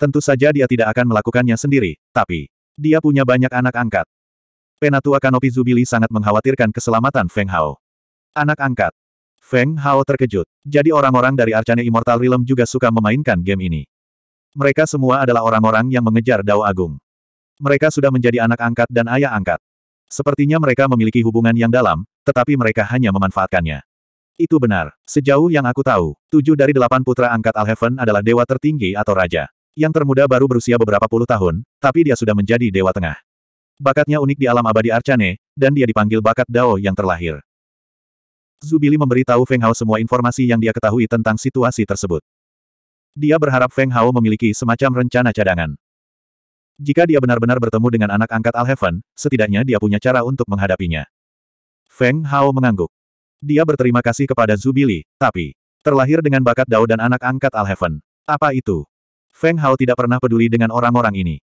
Tentu saja dia tidak akan melakukannya sendiri, tapi dia punya banyak anak angkat. Penatua Kanopi Zubili sangat mengkhawatirkan keselamatan Feng Hao. Anak angkat. Feng Hao terkejut. Jadi orang-orang dari Arcane Immortal Realm juga suka memainkan game ini. Mereka semua adalah orang-orang yang mengejar Dao Agung. Mereka sudah menjadi anak angkat dan ayah angkat. Sepertinya mereka memiliki hubungan yang dalam, tetapi mereka hanya memanfaatkannya. Itu benar. Sejauh yang aku tahu, tujuh dari delapan putra angkat Alheaven adalah dewa tertinggi atau raja yang termuda baru berusia beberapa puluh tahun, tapi dia sudah menjadi Dewa Tengah. Bakatnya unik di alam abadi Arcane, dan dia dipanggil bakat Dao yang terlahir. Zubili memberi tahu Feng Hao semua informasi yang dia ketahui tentang situasi tersebut. Dia berharap Feng Hao memiliki semacam rencana cadangan. Jika dia benar-benar bertemu dengan anak angkat Al Alheaven, setidaknya dia punya cara untuk menghadapinya. Feng Hao mengangguk. Dia berterima kasih kepada Zubili, tapi terlahir dengan bakat Dao dan anak angkat Al Alheaven. Apa itu? Feng Hao tidak pernah peduli dengan orang-orang ini.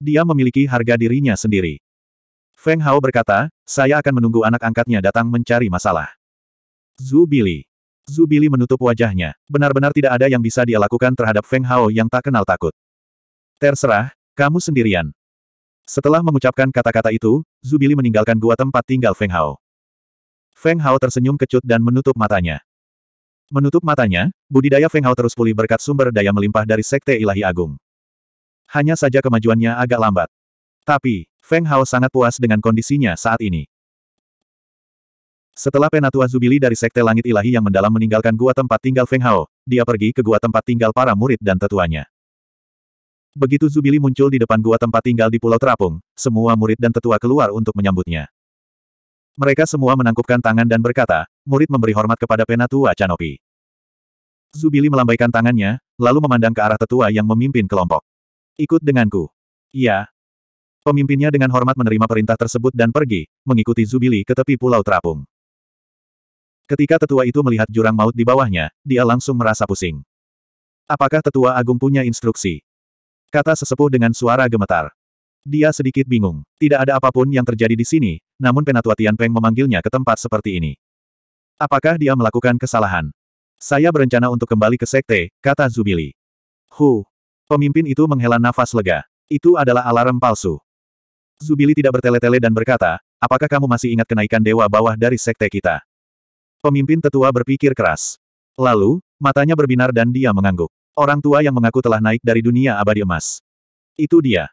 Dia memiliki harga dirinya sendiri. Feng Hao berkata, saya akan menunggu anak angkatnya datang mencari masalah. Zhu Bili, Zhu Bili menutup wajahnya. Benar-benar tidak ada yang bisa dia lakukan terhadap Feng Hao yang tak kenal takut. Terserah, kamu sendirian. Setelah mengucapkan kata-kata itu, Zubili meninggalkan gua tempat tinggal Feng Hao. Feng Hao tersenyum kecut dan menutup matanya. Menutup matanya, budidaya Feng Hao terus pulih berkat sumber daya melimpah dari Sekte Ilahi Agung. Hanya saja kemajuannya agak lambat. Tapi, Feng Hao sangat puas dengan kondisinya saat ini. Setelah Penatua Zubili dari Sekte Langit Ilahi yang mendalam meninggalkan gua tempat tinggal Feng Hao, dia pergi ke gua tempat tinggal para murid dan tetuanya. Begitu Zubili muncul di depan gua tempat tinggal di Pulau Terapung, semua murid dan tetua keluar untuk menyambutnya. Mereka semua menangkupkan tangan dan berkata, murid memberi hormat kepada Penatua Canopi. Zubili melambaikan tangannya, lalu memandang ke arah tetua yang memimpin kelompok. Ikut denganku. Iya. Pemimpinnya dengan hormat menerima perintah tersebut dan pergi, mengikuti Zubili ke tepi pulau terapung. Ketika tetua itu melihat jurang maut di bawahnya, dia langsung merasa pusing. Apakah tetua agung punya instruksi? Kata sesepuh dengan suara gemetar. Dia sedikit bingung. Tidak ada apapun yang terjadi di sini, namun Penatua Tian Peng memanggilnya ke tempat seperti ini. Apakah dia melakukan kesalahan? Saya berencana untuk kembali ke sekte, kata Zubili. Hu. Pemimpin itu menghela nafas lega. Itu adalah alarm palsu. Zubili tidak bertele-tele dan berkata, apakah kamu masih ingat kenaikan dewa bawah dari sekte kita? Pemimpin tetua berpikir keras. Lalu, matanya berbinar dan dia mengangguk. Orang tua yang mengaku telah naik dari dunia abadi emas. Itu dia.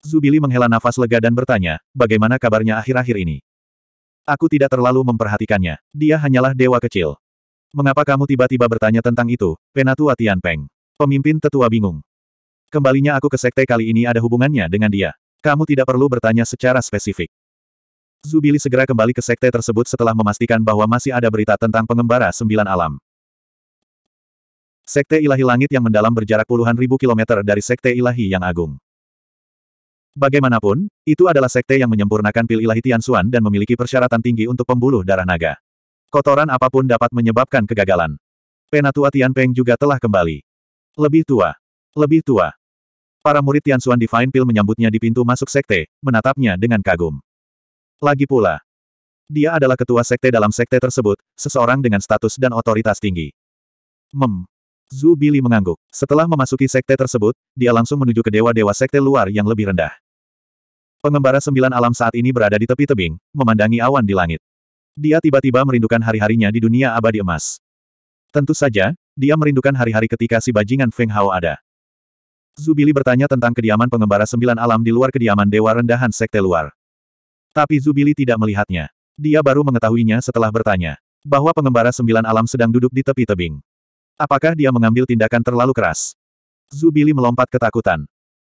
Zubili menghela nafas lega dan bertanya, bagaimana kabarnya akhir-akhir ini? Aku tidak terlalu memperhatikannya. Dia hanyalah dewa kecil. Mengapa kamu tiba-tiba bertanya tentang itu, Penatua Tianpeng? Pemimpin tetua bingung. Kembalinya aku ke sekte kali ini ada hubungannya dengan dia. Kamu tidak perlu bertanya secara spesifik. Zubili segera kembali ke sekte tersebut setelah memastikan bahwa masih ada berita tentang pengembara sembilan alam. Sekte ilahi langit yang mendalam berjarak puluhan ribu kilometer dari sekte ilahi yang agung. Bagaimanapun, itu adalah sekte yang menyempurnakan pil ilahi Tianxuan dan memiliki persyaratan tinggi untuk pembuluh darah naga. Kotoran apapun dapat menyebabkan kegagalan. Penatua Tianpeng juga telah kembali. Lebih tua. Lebih tua. Para murid Tianxuan Divine Pil menyambutnya di pintu masuk sekte, menatapnya dengan kagum. Lagi pula, dia adalah ketua sekte dalam sekte tersebut, seseorang dengan status dan otoritas tinggi. Mem. Zhu Bili mengangguk. Setelah memasuki sekte tersebut, dia langsung menuju ke dewa-dewa sekte luar yang lebih rendah. Pengembara sembilan alam saat ini berada di tepi tebing, memandangi awan di langit. Dia tiba-tiba merindukan hari-harinya di dunia abadi emas. Tentu saja, dia merindukan hari-hari ketika si bajingan Feng Hao ada. Zubili bertanya tentang kediaman pengembara sembilan alam di luar kediaman dewa rendahan sekte luar. Tapi Zubili tidak melihatnya. Dia baru mengetahuinya setelah bertanya bahwa pengembara sembilan alam sedang duduk di tepi tebing. Apakah dia mengambil tindakan terlalu keras? Zubili melompat ketakutan.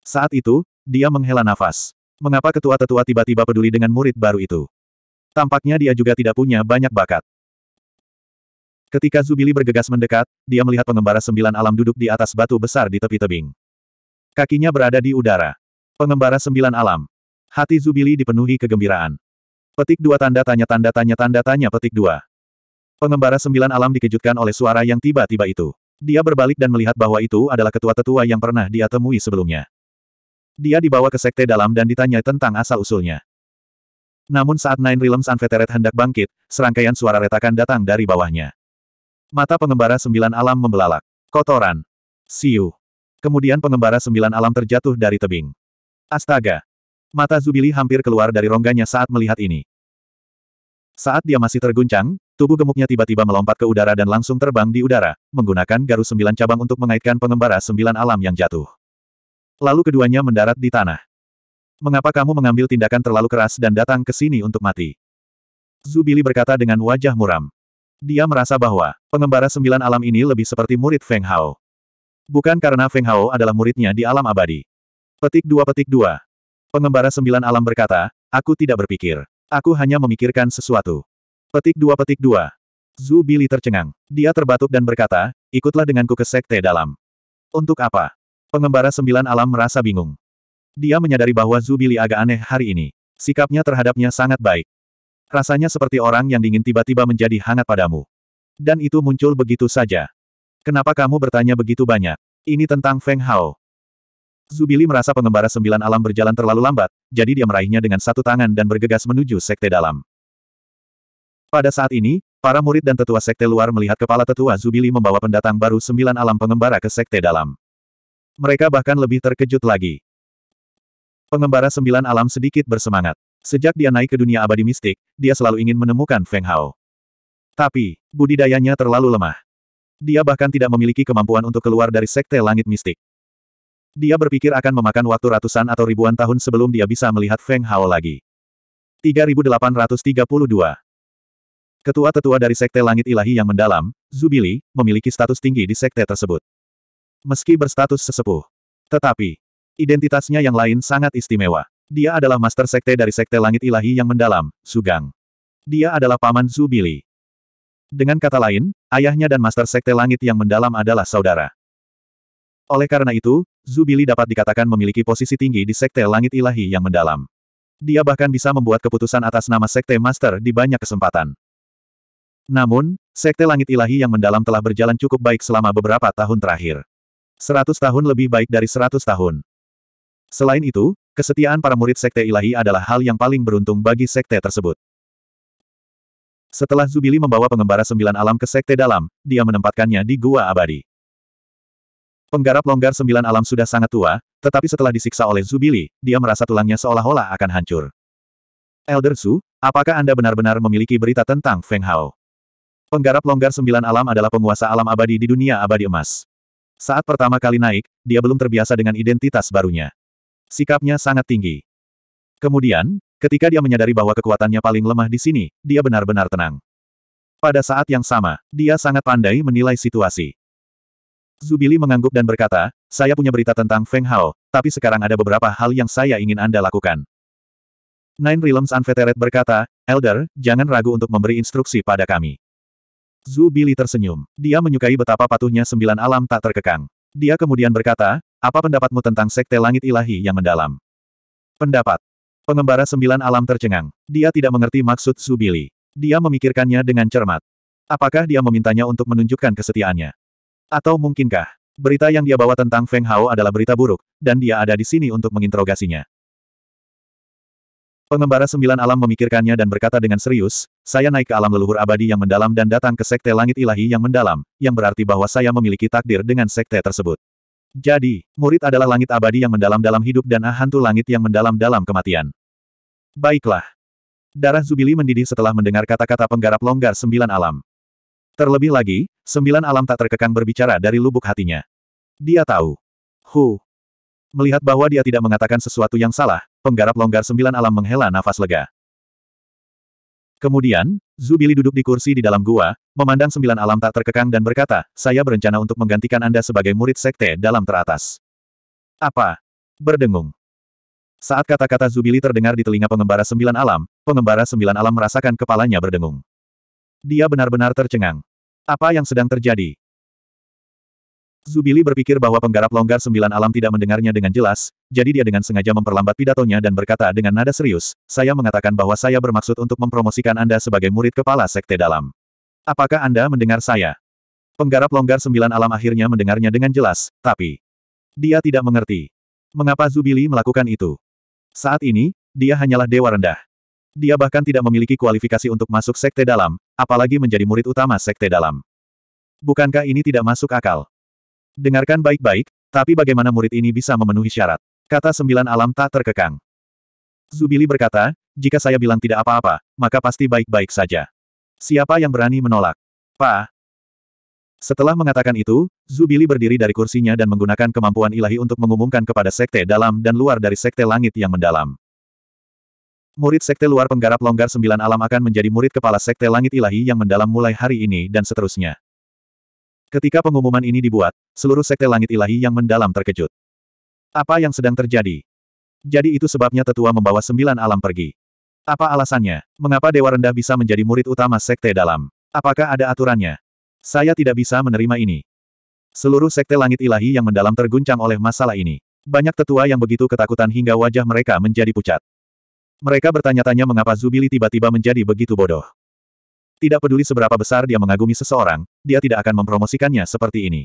Saat itu, dia menghela nafas. Mengapa ketua-tetua tiba-tiba peduli dengan murid baru itu? Tampaknya dia juga tidak punya banyak bakat. Ketika Zubili bergegas mendekat, dia melihat pengembara sembilan alam duduk di atas batu besar di tepi tebing. Kakinya berada di udara. Pengembara sembilan alam. Hati Zubili dipenuhi kegembiraan. Petik dua tanda tanya tanda tanya tanda tanya petik dua. Pengembara sembilan alam dikejutkan oleh suara yang tiba-tiba itu. Dia berbalik dan melihat bahwa itu adalah ketua tetua yang pernah dia temui sebelumnya. Dia dibawa ke sekte dalam dan ditanya tentang asal-usulnya. Namun saat Nine Realms Unfettered hendak bangkit, serangkaian suara retakan datang dari bawahnya. Mata pengembara sembilan alam membelalak. Kotoran. Siu. Kemudian pengembara sembilan alam terjatuh dari tebing. Astaga. Mata Zubili hampir keluar dari rongganya saat melihat ini. Saat dia masih terguncang, Tubuh gemuknya tiba-tiba melompat ke udara dan langsung terbang di udara, menggunakan garu sembilan cabang untuk mengaitkan pengembara sembilan alam yang jatuh. Lalu keduanya mendarat di tanah. Mengapa kamu mengambil tindakan terlalu keras dan datang ke sini untuk mati? Zubili berkata dengan wajah muram. Dia merasa bahwa pengembara sembilan alam ini lebih seperti murid Feng Hao. Bukan karena Feng Hao adalah muridnya di alam abadi. Petik dua petik dua. Pengembara sembilan alam berkata, aku tidak berpikir. Aku hanya memikirkan sesuatu. Petik dua petik dua. Zhu Bili tercengang. Dia terbatuk dan berkata, ikutlah denganku ke sekte dalam. Untuk apa? Pengembara sembilan alam merasa bingung. Dia menyadari bahwa Zhu Bili agak aneh hari ini. Sikapnya terhadapnya sangat baik. Rasanya seperti orang yang dingin tiba-tiba menjadi hangat padamu. Dan itu muncul begitu saja. Kenapa kamu bertanya begitu banyak? Ini tentang Feng Hao. Zubili merasa pengembara sembilan alam berjalan terlalu lambat, jadi dia meraihnya dengan satu tangan dan bergegas menuju sekte dalam. Pada saat ini, para murid dan tetua sekte luar melihat kepala tetua Zubili membawa pendatang baru sembilan alam pengembara ke sekte dalam. Mereka bahkan lebih terkejut lagi. Pengembara sembilan alam sedikit bersemangat. Sejak dia naik ke dunia abadi mistik, dia selalu ingin menemukan Feng Hao. Tapi, budidayanya terlalu lemah. Dia bahkan tidak memiliki kemampuan untuk keluar dari sekte langit mistik. Dia berpikir akan memakan waktu ratusan atau ribuan tahun sebelum dia bisa melihat Feng Hao lagi. 3832 Ketua-tetua dari Sekte Langit Ilahi yang mendalam, Zubili, memiliki status tinggi di sekte tersebut. Meski berstatus sesepuh. Tetapi, identitasnya yang lain sangat istimewa. Dia adalah master sekte dari Sekte Langit Ilahi yang mendalam, Sugang. Dia adalah paman Zubili. Dengan kata lain, ayahnya dan master sekte langit yang mendalam adalah saudara. Oleh karena itu, Zubili dapat dikatakan memiliki posisi tinggi di Sekte Langit Ilahi yang mendalam. Dia bahkan bisa membuat keputusan atas nama Sekte Master di banyak kesempatan. Namun, Sekte Langit Ilahi yang mendalam telah berjalan cukup baik selama beberapa tahun terakhir. Seratus tahun lebih baik dari seratus tahun. Selain itu, kesetiaan para murid Sekte Ilahi adalah hal yang paling beruntung bagi Sekte tersebut. Setelah Zubili membawa pengembara sembilan alam ke Sekte Dalam, dia menempatkannya di Gua Abadi. Penggarap longgar sembilan alam sudah sangat tua, tetapi setelah disiksa oleh Zubili, dia merasa tulangnya seolah-olah akan hancur. Elder Su, apakah Anda benar-benar memiliki berita tentang Feng Hao? Penggarap longgar sembilan alam adalah penguasa alam abadi di dunia abadi emas. Saat pertama kali naik, dia belum terbiasa dengan identitas barunya. Sikapnya sangat tinggi. Kemudian, ketika dia menyadari bahwa kekuatannya paling lemah di sini, dia benar-benar tenang. Pada saat yang sama, dia sangat pandai menilai situasi. Zubili mengangguk dan berkata, saya punya berita tentang Feng Hao, tapi sekarang ada beberapa hal yang saya ingin Anda lakukan. Nine Realms Unfettered berkata, Elder, jangan ragu untuk memberi instruksi pada kami. Zubili tersenyum. Dia menyukai betapa patuhnya sembilan alam tak terkekang. Dia kemudian berkata, apa pendapatmu tentang Sekte Langit Ilahi yang mendalam? Pendapat. Pengembara sembilan alam tercengang. Dia tidak mengerti maksud Zubili. Dia memikirkannya dengan cermat. Apakah dia memintanya untuk menunjukkan kesetiaannya? Atau mungkinkah, berita yang dia bawa tentang Feng Hao adalah berita buruk, dan dia ada di sini untuk menginterogasinya. Pengembara sembilan alam memikirkannya dan berkata dengan serius, saya naik ke alam leluhur abadi yang mendalam dan datang ke sekte langit ilahi yang mendalam, yang berarti bahwa saya memiliki takdir dengan sekte tersebut. Jadi, murid adalah langit abadi yang mendalam dalam hidup dan ahantu langit yang mendalam dalam kematian. Baiklah. Darah Zubili mendidih setelah mendengar kata-kata penggarap longgar sembilan alam. Terlebih lagi, sembilan alam tak terkekang berbicara dari lubuk hatinya. Dia tahu. Hu. Melihat bahwa dia tidak mengatakan sesuatu yang salah, penggarap longgar sembilan alam menghela nafas lega. Kemudian, Zubili duduk di kursi di dalam gua, memandang sembilan alam tak terkekang dan berkata, saya berencana untuk menggantikan Anda sebagai murid sekte dalam teratas. Apa? Berdengung. Saat kata-kata Zubili terdengar di telinga pengembara sembilan alam, pengembara sembilan alam merasakan kepalanya berdengung. Dia benar-benar tercengang. Apa yang sedang terjadi? Zubili berpikir bahwa penggarap longgar sembilan alam tidak mendengarnya dengan jelas, jadi dia dengan sengaja memperlambat pidatonya dan berkata dengan nada serius, saya mengatakan bahwa saya bermaksud untuk mempromosikan Anda sebagai murid kepala sekte dalam. Apakah Anda mendengar saya? Penggarap longgar sembilan alam akhirnya mendengarnya dengan jelas, tapi dia tidak mengerti. Mengapa Zubili melakukan itu? Saat ini, dia hanyalah dewa rendah. Dia bahkan tidak memiliki kualifikasi untuk masuk sekte dalam, apalagi menjadi murid utama sekte dalam. Bukankah ini tidak masuk akal? Dengarkan baik-baik, tapi bagaimana murid ini bisa memenuhi syarat? Kata sembilan alam tak terkekang. Zubili berkata, jika saya bilang tidak apa-apa, maka pasti baik-baik saja. Siapa yang berani menolak? Pa. Setelah mengatakan itu, Zubili berdiri dari kursinya dan menggunakan kemampuan ilahi untuk mengumumkan kepada sekte dalam dan luar dari sekte langit yang mendalam. Murid sekte luar penggarap longgar sembilan alam akan menjadi murid kepala sekte langit ilahi yang mendalam mulai hari ini dan seterusnya. Ketika pengumuman ini dibuat, seluruh sekte langit ilahi yang mendalam terkejut. Apa yang sedang terjadi? Jadi itu sebabnya tetua membawa sembilan alam pergi. Apa alasannya? Mengapa Dewa Rendah bisa menjadi murid utama sekte dalam? Apakah ada aturannya? Saya tidak bisa menerima ini. Seluruh sekte langit ilahi yang mendalam terguncang oleh masalah ini. Banyak tetua yang begitu ketakutan hingga wajah mereka menjadi pucat. Mereka bertanya-tanya mengapa Zubili tiba-tiba menjadi begitu bodoh. Tidak peduli seberapa besar dia mengagumi seseorang, dia tidak akan mempromosikannya seperti ini.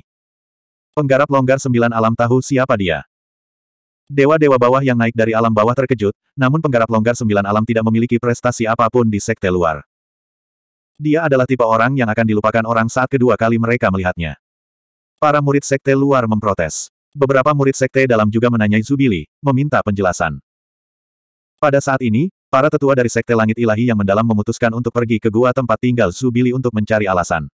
Penggarap longgar sembilan alam tahu siapa dia. Dewa-dewa bawah yang naik dari alam bawah terkejut, namun penggarap longgar sembilan alam tidak memiliki prestasi apapun di sekte luar. Dia adalah tipe orang yang akan dilupakan orang saat kedua kali mereka melihatnya. Para murid sekte luar memprotes. Beberapa murid sekte dalam juga menanyai Zubili, meminta penjelasan. Pada saat ini, Para tetua dari Sekte Langit Ilahi yang mendalam memutuskan untuk pergi ke gua tempat tinggal Zubili untuk mencari alasan.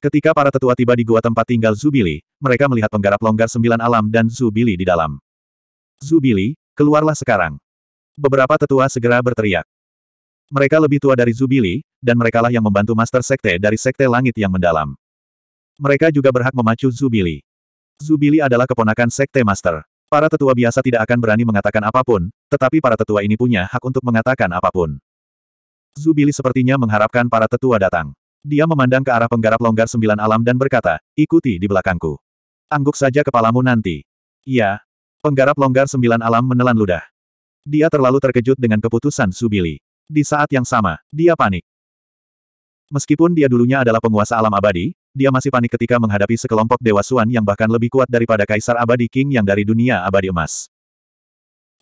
Ketika para tetua tiba di gua tempat tinggal Zubili, mereka melihat penggarap longgar sembilan alam dan Zubili di dalam. Zubili, keluarlah sekarang. Beberapa tetua segera berteriak. Mereka lebih tua dari Zubili, dan merekalah yang membantu Master Sekte dari Sekte Langit yang mendalam. Mereka juga berhak memacu Zubili. Zubili adalah keponakan Sekte Master. Para tetua biasa tidak akan berani mengatakan apapun, tetapi para tetua ini punya hak untuk mengatakan apapun. Zubili sepertinya mengharapkan para tetua datang. Dia memandang ke arah penggarap longgar sembilan alam dan berkata, ikuti di belakangku. Angguk saja kepalamu nanti. Ya. Penggarap longgar sembilan alam menelan ludah. Dia terlalu terkejut dengan keputusan Zubili. Di saat yang sama, dia panik. Meskipun dia dulunya adalah penguasa alam abadi, dia masih panik ketika menghadapi sekelompok dewa Suan yang bahkan lebih kuat daripada Kaisar Abadi King yang dari dunia abadi emas.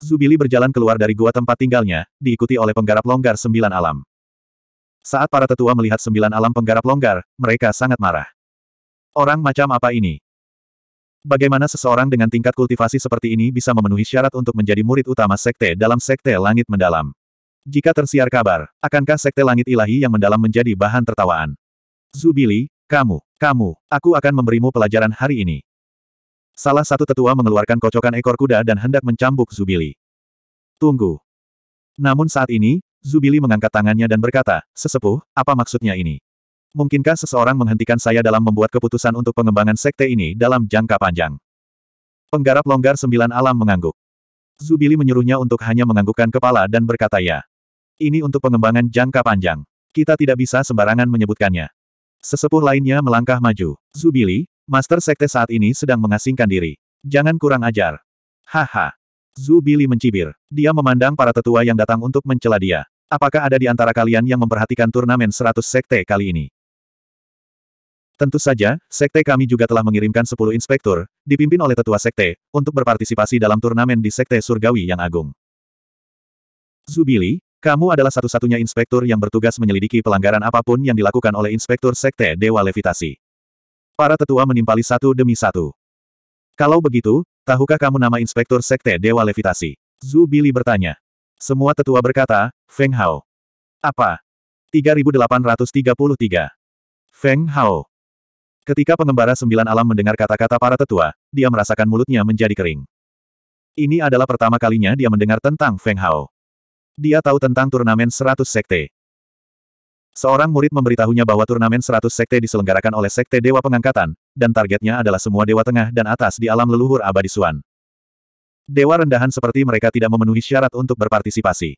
Zubili berjalan keluar dari gua tempat tinggalnya, diikuti oleh penggarap longgar sembilan alam. Saat para tetua melihat sembilan alam penggarap longgar, mereka sangat marah. Orang macam apa ini? Bagaimana seseorang dengan tingkat kultivasi seperti ini bisa memenuhi syarat untuk menjadi murid utama sekte dalam sekte langit mendalam? Jika tersiar kabar, akankah sekte langit ilahi yang mendalam menjadi bahan tertawaan? Zubili, kamu, kamu, aku akan memberimu pelajaran hari ini. Salah satu tetua mengeluarkan kocokan ekor kuda dan hendak mencambuk Zubili. Tunggu. Namun saat ini, Zubili mengangkat tangannya dan berkata, Sesepuh, apa maksudnya ini? Mungkinkah seseorang menghentikan saya dalam membuat keputusan untuk pengembangan sekte ini dalam jangka panjang? Penggarap longgar sembilan alam mengangguk. Zubili menyuruhnya untuk hanya menganggukkan kepala dan berkata ya. Ini untuk pengembangan jangka panjang. Kita tidak bisa sembarangan menyebutkannya. Sesepuh lainnya melangkah maju. Zubili, Master Sekte saat ini sedang mengasingkan diri. Jangan kurang ajar. Haha. Zubili mencibir. Dia memandang para tetua yang datang untuk mencela dia. Apakah ada di antara kalian yang memperhatikan turnamen 100 sekte kali ini? Tentu saja, sekte kami juga telah mengirimkan 10 inspektur, dipimpin oleh tetua sekte, untuk berpartisipasi dalam turnamen di sekte surgawi yang agung. Zubili, kamu adalah satu-satunya inspektur yang bertugas menyelidiki pelanggaran apapun yang dilakukan oleh inspektur Sekte Dewa Levitasi. Para tetua menimpali satu demi satu. Kalau begitu, tahukah kamu nama inspektur Sekte Dewa Levitasi? Zhu Bili bertanya. Semua tetua berkata, Feng Hao. Apa? 3833. Feng Hao. Ketika pengembara sembilan alam mendengar kata-kata para tetua, dia merasakan mulutnya menjadi kering. Ini adalah pertama kalinya dia mendengar tentang Feng Hao. Dia tahu tentang turnamen 100 sekte. Seorang murid memberitahunya bahwa turnamen 100 sekte diselenggarakan oleh sekte Dewa Pengangkatan, dan targetnya adalah semua dewa tengah dan atas di alam leluhur abadi Suan. Dewa rendahan seperti mereka tidak memenuhi syarat untuk berpartisipasi.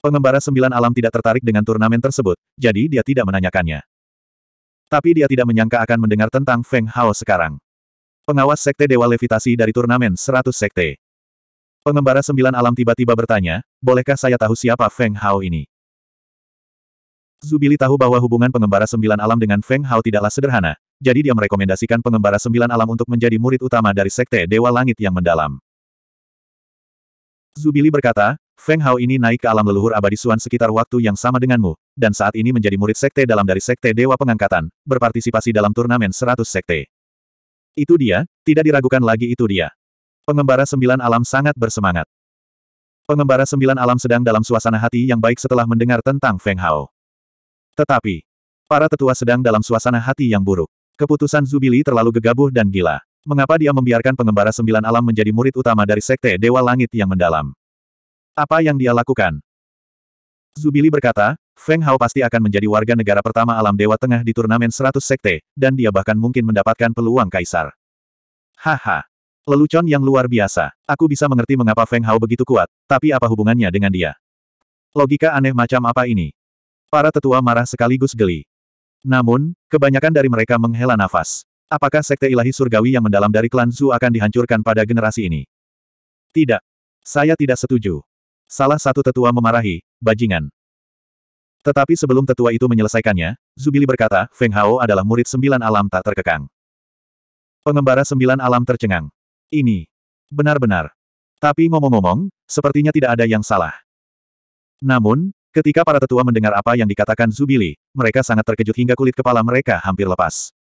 Pengembara sembilan alam tidak tertarik dengan turnamen tersebut, jadi dia tidak menanyakannya. Tapi dia tidak menyangka akan mendengar tentang Feng Hao sekarang. Pengawas Sekte Dewa Levitasi dari turnamen 100 Sekte. Pengembara sembilan alam tiba-tiba bertanya, bolehkah saya tahu siapa Feng Hao ini? Zubili tahu bahwa hubungan pengembara sembilan alam dengan Feng Hao tidaklah sederhana, jadi dia merekomendasikan pengembara sembilan alam untuk menjadi murid utama dari Sekte Dewa Langit yang mendalam. Zubili berkata, Feng Hao ini naik ke alam leluhur abadi Suan sekitar waktu yang sama denganmu, dan saat ini menjadi murid Sekte dalam dari Sekte Dewa Pengangkatan, berpartisipasi dalam turnamen 100 Sekte. Itu dia, tidak diragukan lagi itu dia. Pengembara sembilan alam sangat bersemangat. Pengembara sembilan alam sedang dalam suasana hati yang baik setelah mendengar tentang Feng Hao. Tetapi, para tetua sedang dalam suasana hati yang buruk. Keputusan Zubili terlalu gegabah dan gila. Mengapa dia membiarkan pengembara sembilan alam menjadi murid utama dari Sekte Dewa Langit yang mendalam? Apa yang dia lakukan? Zubili berkata, Feng Hao pasti akan menjadi warga negara pertama alam Dewa Tengah di turnamen 100 Sekte, dan dia bahkan mungkin mendapatkan peluang kaisar. Haha. Lelucon yang luar biasa. Aku bisa mengerti mengapa Feng Hao begitu kuat, tapi apa hubungannya dengan dia? Logika aneh macam apa ini? Para tetua marah sekaligus geli. Namun, kebanyakan dari mereka menghela nafas. Apakah sekte ilahi surgawi yang mendalam dari klan Zhu akan dihancurkan pada generasi ini? Tidak. Saya tidak setuju. Salah satu tetua memarahi, bajingan. Tetapi sebelum tetua itu menyelesaikannya, Zubili berkata, Feng Hao adalah murid sembilan alam tak terkekang. Pengembara sembilan alam tercengang. Ini. Benar-benar. Tapi ngomong-ngomong, sepertinya tidak ada yang salah. Namun, ketika para tetua mendengar apa yang dikatakan Zubili, mereka sangat terkejut hingga kulit kepala mereka hampir lepas.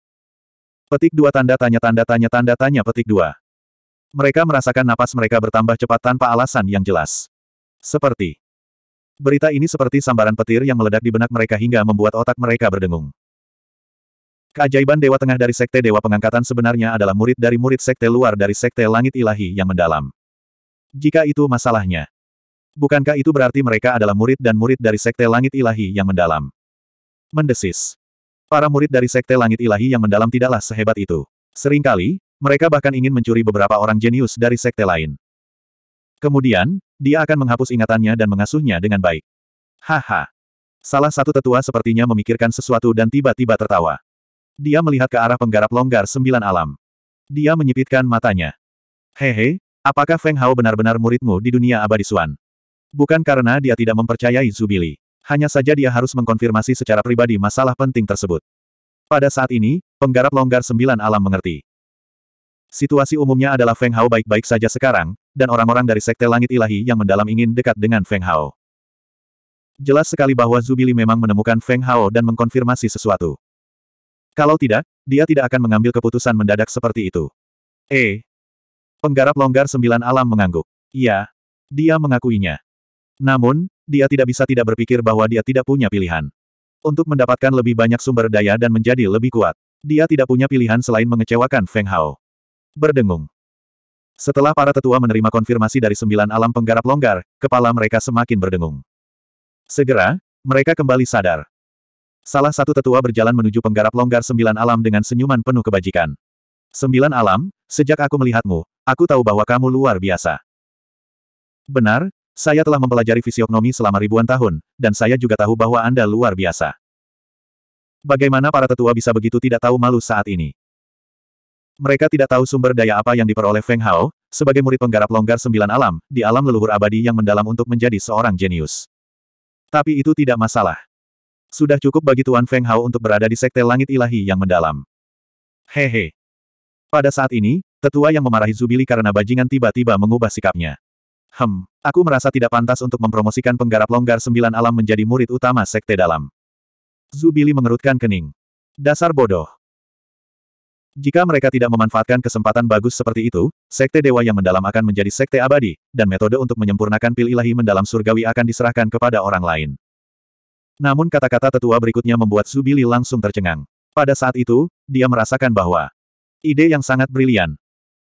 Petik dua tanda tanya tanda tanya tanda tanya petik dua. Mereka merasakan napas mereka bertambah cepat tanpa alasan yang jelas. Seperti. Berita ini seperti sambaran petir yang meledak di benak mereka hingga membuat otak mereka berdengung. Keajaiban Dewa Tengah dari Sekte Dewa Pengangkatan sebenarnya adalah murid dari murid Sekte luar dari Sekte Langit Ilahi yang mendalam. Jika itu masalahnya. Bukankah itu berarti mereka adalah murid dan murid dari Sekte Langit Ilahi yang mendalam? Mendesis. Para murid dari Sekte Langit Ilahi yang mendalam tidaklah sehebat itu. Seringkali, mereka bahkan ingin mencuri beberapa orang jenius dari Sekte lain. Kemudian, dia akan menghapus ingatannya dan mengasuhnya dengan baik. Haha. Salah satu tetua sepertinya memikirkan sesuatu dan tiba-tiba tertawa. Dia melihat ke arah penggarap longgar sembilan alam. Dia menyipitkan matanya. Hehe, apakah Feng Hao benar-benar muridmu di dunia abadi Suan? Bukan karena dia tidak mempercayai Zubili. Hanya saja dia harus mengkonfirmasi secara pribadi masalah penting tersebut. Pada saat ini, penggarap longgar sembilan alam mengerti. Situasi umumnya adalah Feng Hao baik-baik saja sekarang, dan orang-orang dari Sekte Langit Ilahi yang mendalam ingin dekat dengan Feng Hao. Jelas sekali bahwa Zubili memang menemukan Feng Hao dan mengkonfirmasi sesuatu. Kalau tidak, dia tidak akan mengambil keputusan mendadak seperti itu. Eh. Penggarap longgar sembilan alam mengangguk. Iya. Dia mengakuinya. Namun, dia tidak bisa tidak berpikir bahwa dia tidak punya pilihan. Untuk mendapatkan lebih banyak sumber daya dan menjadi lebih kuat, dia tidak punya pilihan selain mengecewakan Feng Hao. Berdengung. Setelah para tetua menerima konfirmasi dari sembilan alam penggarap longgar, kepala mereka semakin berdengung. Segera, mereka kembali sadar. Salah satu tetua berjalan menuju penggarap longgar sembilan alam dengan senyuman penuh kebajikan. Sembilan alam, sejak aku melihatmu, aku tahu bahwa kamu luar biasa. Benar, saya telah mempelajari fisiognomi selama ribuan tahun, dan saya juga tahu bahwa Anda luar biasa. Bagaimana para tetua bisa begitu tidak tahu malu saat ini? Mereka tidak tahu sumber daya apa yang diperoleh Feng Hao, sebagai murid penggarap longgar sembilan alam, di alam leluhur abadi yang mendalam untuk menjadi seorang jenius. Tapi itu tidak masalah. Sudah cukup bagi Tuan Feng Hao untuk berada di sekte langit ilahi yang mendalam. Hehe. Pada saat ini, tetua yang memarahi Zubili karena bajingan tiba-tiba mengubah sikapnya. Hem, aku merasa tidak pantas untuk mempromosikan penggarap longgar sembilan alam menjadi murid utama sekte dalam. Zubili mengerutkan kening. Dasar bodoh. Jika mereka tidak memanfaatkan kesempatan bagus seperti itu, Sekte Dewa yang mendalam akan menjadi Sekte Abadi, dan metode untuk menyempurnakan pil ilahi mendalam surgawi akan diserahkan kepada orang lain. Namun kata-kata tetua berikutnya membuat Zubili langsung tercengang. Pada saat itu, dia merasakan bahwa ide yang sangat brilian.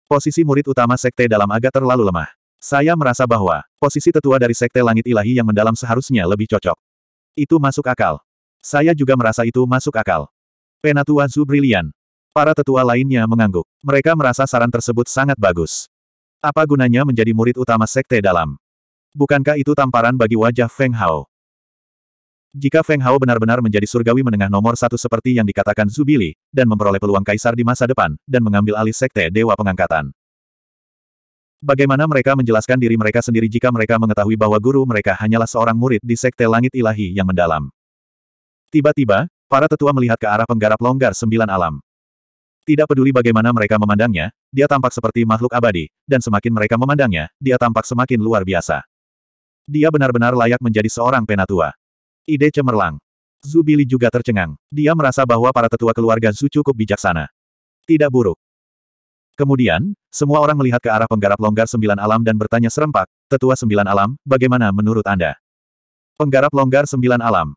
Posisi murid utama sekte dalam agak terlalu lemah. Saya merasa bahwa posisi tetua dari sekte langit ilahi yang mendalam seharusnya lebih cocok. Itu masuk akal. Saya juga merasa itu masuk akal. Penatua brilian. Para tetua lainnya mengangguk. Mereka merasa saran tersebut sangat bagus. Apa gunanya menjadi murid utama sekte dalam? Bukankah itu tamparan bagi wajah Feng Hao? Jika Feng Hao benar-benar menjadi surgawi menengah nomor satu seperti yang dikatakan Zubili, dan memperoleh peluang kaisar di masa depan, dan mengambil alih sekte Dewa Pengangkatan. Bagaimana mereka menjelaskan diri mereka sendiri jika mereka mengetahui bahwa guru mereka hanyalah seorang murid di sekte langit ilahi yang mendalam. Tiba-tiba, para tetua melihat ke arah penggarap longgar sembilan alam. Tidak peduli bagaimana mereka memandangnya, dia tampak seperti makhluk abadi, dan semakin mereka memandangnya, dia tampak semakin luar biasa. Dia benar-benar layak menjadi seorang penatua. Ide cemerlang. Zubili juga tercengang. Dia merasa bahwa para tetua keluarga Zhu cukup bijaksana. Tidak buruk. Kemudian, semua orang melihat ke arah penggarap longgar sembilan alam dan bertanya serempak, tetua sembilan alam, bagaimana menurut Anda? Penggarap longgar sembilan alam.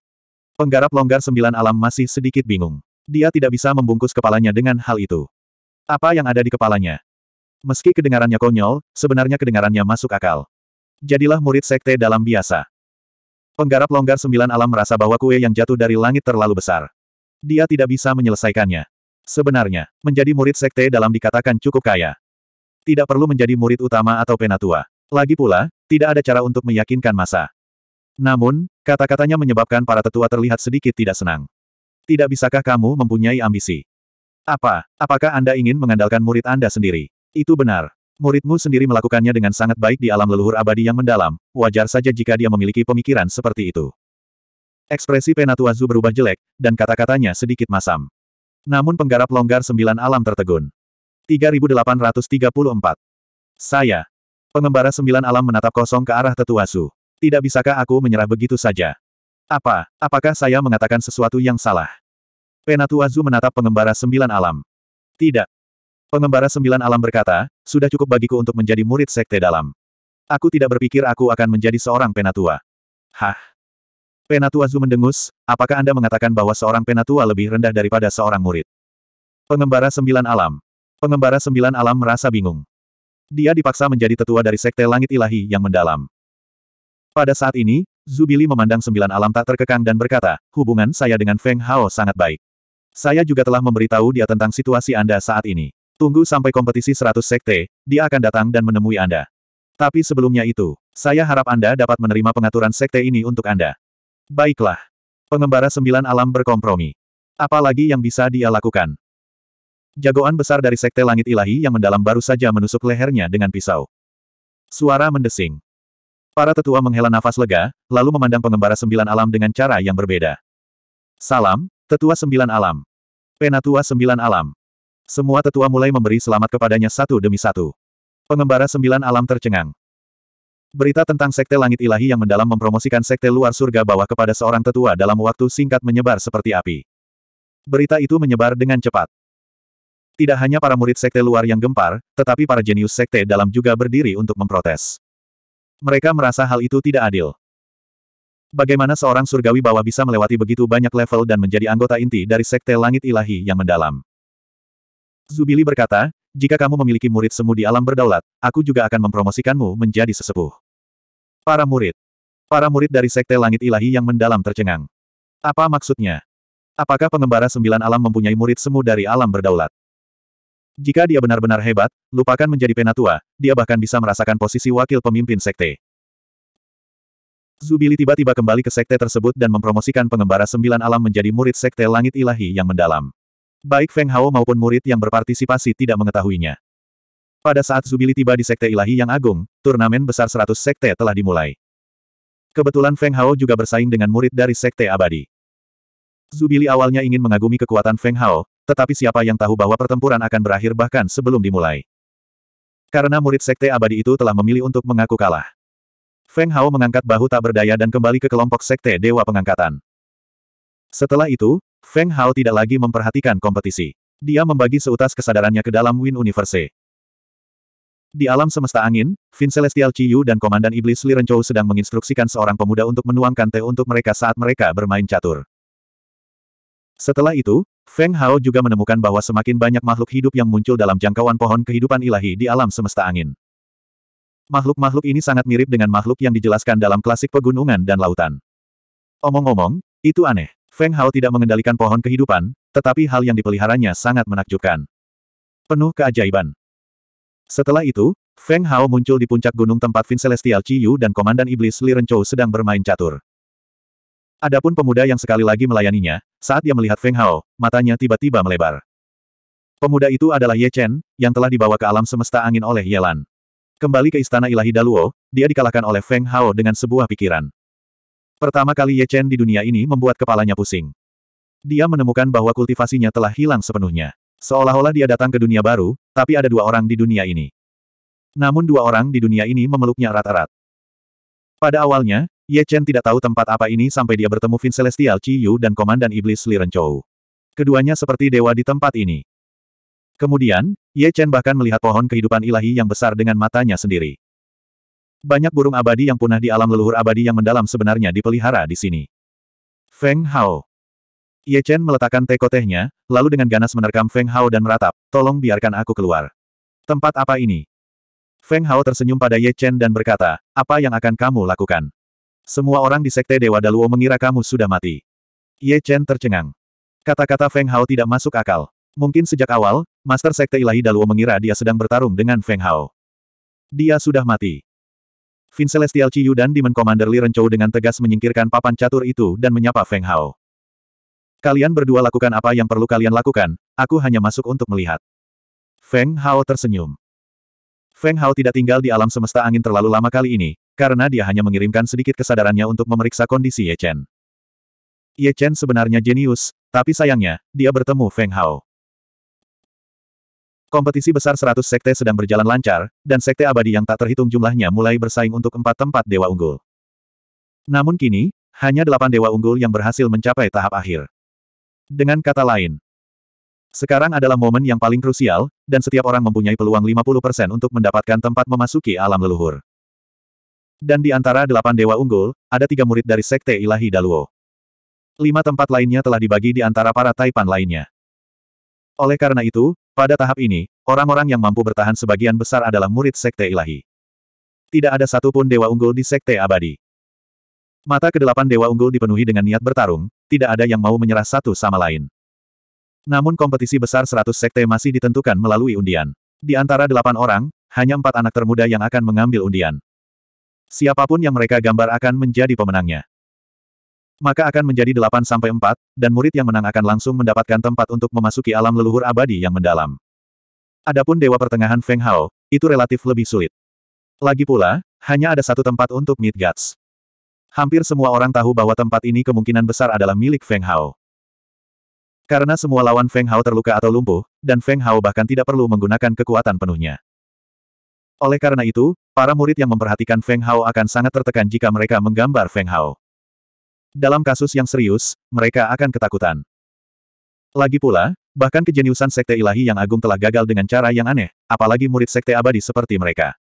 Penggarap longgar sembilan alam masih sedikit bingung. Dia tidak bisa membungkus kepalanya dengan hal itu. Apa yang ada di kepalanya? Meski kedengarannya konyol, sebenarnya kedengarannya masuk akal. Jadilah murid sekte dalam biasa. Penggarap longgar sembilan alam merasa bahwa kue yang jatuh dari langit terlalu besar. Dia tidak bisa menyelesaikannya. Sebenarnya, menjadi murid sekte dalam dikatakan cukup kaya. Tidak perlu menjadi murid utama atau penatua. Lagi pula, tidak ada cara untuk meyakinkan masa. Namun, kata-katanya menyebabkan para tetua terlihat sedikit tidak senang. Tidak bisakah kamu mempunyai ambisi? Apa, apakah Anda ingin mengandalkan murid Anda sendiri? Itu benar. Muridmu sendiri melakukannya dengan sangat baik di alam leluhur abadi yang mendalam, wajar saja jika dia memiliki pemikiran seperti itu. Ekspresi Penatuazu berubah jelek, dan kata-katanya sedikit masam. Namun penggarap longgar sembilan alam tertegun. 3834. Saya. Pengembara sembilan alam menatap kosong ke arah Tetuasu. Tidak bisakah aku menyerah begitu saja? Apa, apakah saya mengatakan sesuatu yang salah? Penatuazu menatap pengembara sembilan alam. Tidak, Pengembara sembilan alam berkata, sudah cukup bagiku untuk menjadi murid sekte dalam. Aku tidak berpikir aku akan menjadi seorang penatua. Hah? Penatua Zu mendengus, apakah Anda mengatakan bahwa seorang penatua lebih rendah daripada seorang murid? Pengembara sembilan alam. Pengembara sembilan alam merasa bingung. Dia dipaksa menjadi tetua dari sekte langit ilahi yang mendalam. Pada saat ini, Zubili memandang sembilan alam tak terkekang dan berkata, hubungan saya dengan Feng Hao sangat baik. Saya juga telah memberitahu dia tentang situasi Anda saat ini. Tunggu sampai kompetisi 100 sekte, dia akan datang dan menemui Anda. Tapi sebelumnya itu, saya harap Anda dapat menerima pengaturan sekte ini untuk Anda. Baiklah. Pengembara sembilan alam berkompromi. Apalagi yang bisa dia lakukan? Jagoan besar dari sekte langit ilahi yang mendalam baru saja menusuk lehernya dengan pisau. Suara mendesing. Para tetua menghela nafas lega, lalu memandang pengembara sembilan alam dengan cara yang berbeda. Salam, tetua sembilan alam. Penatua sembilan alam. Semua tetua mulai memberi selamat kepadanya satu demi satu. Pengembara sembilan alam tercengang. Berita tentang Sekte Langit Ilahi yang mendalam mempromosikan Sekte Luar Surga Bawah kepada seorang tetua dalam waktu singkat menyebar seperti api. Berita itu menyebar dengan cepat. Tidak hanya para murid Sekte Luar yang gempar, tetapi para jenius Sekte dalam juga berdiri untuk memprotes. Mereka merasa hal itu tidak adil. Bagaimana seorang surgawi bawah bisa melewati begitu banyak level dan menjadi anggota inti dari Sekte Langit Ilahi yang mendalam? Zubili berkata, jika kamu memiliki murid semu di alam berdaulat, aku juga akan mempromosikanmu menjadi sesepuh. Para murid. Para murid dari Sekte Langit Ilahi yang mendalam tercengang. Apa maksudnya? Apakah pengembara sembilan alam mempunyai murid semu dari alam berdaulat? Jika dia benar-benar hebat, lupakan menjadi penatua, dia bahkan bisa merasakan posisi wakil pemimpin sekte. Zubili tiba-tiba kembali ke sekte tersebut dan mempromosikan pengembara sembilan alam menjadi murid sekte langit ilahi yang mendalam. Baik Feng Hao maupun murid yang berpartisipasi tidak mengetahuinya. Pada saat Zubili tiba di Sekte Ilahi yang Agung, turnamen besar 100 Sekte telah dimulai. Kebetulan Feng Hao juga bersaing dengan murid dari Sekte Abadi. Zubili awalnya ingin mengagumi kekuatan Feng Hao, tetapi siapa yang tahu bahwa pertempuran akan berakhir bahkan sebelum dimulai. Karena murid Sekte Abadi itu telah memilih untuk mengaku kalah. Feng Hao mengangkat bahu tak berdaya dan kembali ke kelompok Sekte Dewa Pengangkatan. Setelah itu, Feng Hao tidak lagi memperhatikan kompetisi. Dia membagi seutas kesadarannya ke dalam Win Universe. Di alam semesta angin, Vin Celestial Chiyu dan Komandan Iblis Li Renchou sedang menginstruksikan seorang pemuda untuk menuangkan teh untuk mereka saat mereka bermain catur. Setelah itu, Feng Hao juga menemukan bahwa semakin banyak makhluk hidup yang muncul dalam jangkauan pohon kehidupan ilahi di alam semesta angin. Makhluk-makhluk ini sangat mirip dengan makhluk yang dijelaskan dalam klasik pegunungan dan lautan. Omong-omong, itu aneh. Feng Hao tidak mengendalikan pohon kehidupan, tetapi hal yang dipeliharanya sangat menakjubkan. Penuh keajaiban. Setelah itu, Feng Hao muncul di puncak gunung tempat Vin Celestial Yu dan Komandan Iblis Li Renchou sedang bermain catur. Adapun pemuda yang sekali lagi melayaninya, saat dia melihat Feng Hao, matanya tiba-tiba melebar. Pemuda itu adalah Ye Chen, yang telah dibawa ke alam semesta angin oleh Yelan. Kembali ke istana ilahi Daluo, dia dikalahkan oleh Feng Hao dengan sebuah pikiran. Pertama kali Ye Chen di dunia ini membuat kepalanya pusing. Dia menemukan bahwa kultivasinya telah hilang sepenuhnya. Seolah-olah dia datang ke dunia baru, tapi ada dua orang di dunia ini. Namun dua orang di dunia ini memeluknya erat-erat. Pada awalnya, Ye Chen tidak tahu tempat apa ini sampai dia bertemu Vin Celestial Chi Yu dan Komandan Iblis Li Renchou. Keduanya seperti dewa di tempat ini. Kemudian, Ye Chen bahkan melihat pohon kehidupan ilahi yang besar dengan matanya sendiri. Banyak burung abadi yang punah di alam leluhur abadi yang mendalam sebenarnya dipelihara di sini. Feng Hao. Ye Chen meletakkan teko tehnya, lalu dengan ganas menerkam Feng Hao dan meratap, tolong biarkan aku keluar. Tempat apa ini? Feng Hao tersenyum pada Ye Chen dan berkata, apa yang akan kamu lakukan? Semua orang di Sekte Dewa Daluo mengira kamu sudah mati. Ye Chen tercengang. Kata-kata Feng Hao tidak masuk akal. Mungkin sejak awal, Master Sekte Ilahi Daluo mengira dia sedang bertarung dengan Feng Hao. Dia sudah mati. Vin Celestial Chiyu dan Demon Commander Li Renchou dengan tegas menyingkirkan papan catur itu dan menyapa Feng Hao. Kalian berdua lakukan apa yang perlu kalian lakukan, aku hanya masuk untuk melihat. Feng Hao tersenyum. Feng Hao tidak tinggal di alam semesta angin terlalu lama kali ini, karena dia hanya mengirimkan sedikit kesadarannya untuk memeriksa kondisi Ye Chen. Ye Chen sebenarnya jenius, tapi sayangnya, dia bertemu Feng Hao. Kompetisi besar 100 sekte sedang berjalan lancar, dan sekte abadi yang tak terhitung jumlahnya mulai bersaing untuk empat tempat dewa unggul. Namun kini, hanya delapan dewa unggul yang berhasil mencapai tahap akhir. Dengan kata lain, sekarang adalah momen yang paling krusial, dan setiap orang mempunyai peluang 50% untuk mendapatkan tempat memasuki alam leluhur. Dan di antara delapan dewa unggul, ada tiga murid dari sekte ilahi Daluo. Lima tempat lainnya telah dibagi di antara para taipan lainnya. Oleh karena itu, pada tahap ini, orang-orang yang mampu bertahan sebagian besar adalah murid Sekte Ilahi. Tidak ada satupun dewa unggul di Sekte Abadi. Mata kedelapan dewa unggul dipenuhi dengan niat bertarung, tidak ada yang mau menyerah satu sama lain. Namun kompetisi besar 100 sekte masih ditentukan melalui undian. Di antara delapan orang, hanya empat anak termuda yang akan mengambil undian. Siapapun yang mereka gambar akan menjadi pemenangnya maka akan menjadi 8 sampai 4, dan murid yang menang akan langsung mendapatkan tempat untuk memasuki alam leluhur abadi yang mendalam. Adapun Dewa Pertengahan Feng Hao, itu relatif lebih sulit. Lagi pula, hanya ada satu tempat untuk Midgats. Hampir semua orang tahu bahwa tempat ini kemungkinan besar adalah milik Feng Hao. Karena semua lawan Feng Hao terluka atau lumpuh, dan Feng Hao bahkan tidak perlu menggunakan kekuatan penuhnya. Oleh karena itu, para murid yang memperhatikan Feng Hao akan sangat tertekan jika mereka menggambar Feng Hao dalam kasus yang serius, mereka akan ketakutan. Lagi pula, bahkan kejeniusan Sekte Ilahi yang agung telah gagal dengan cara yang aneh, apalagi murid Sekte Abadi seperti mereka.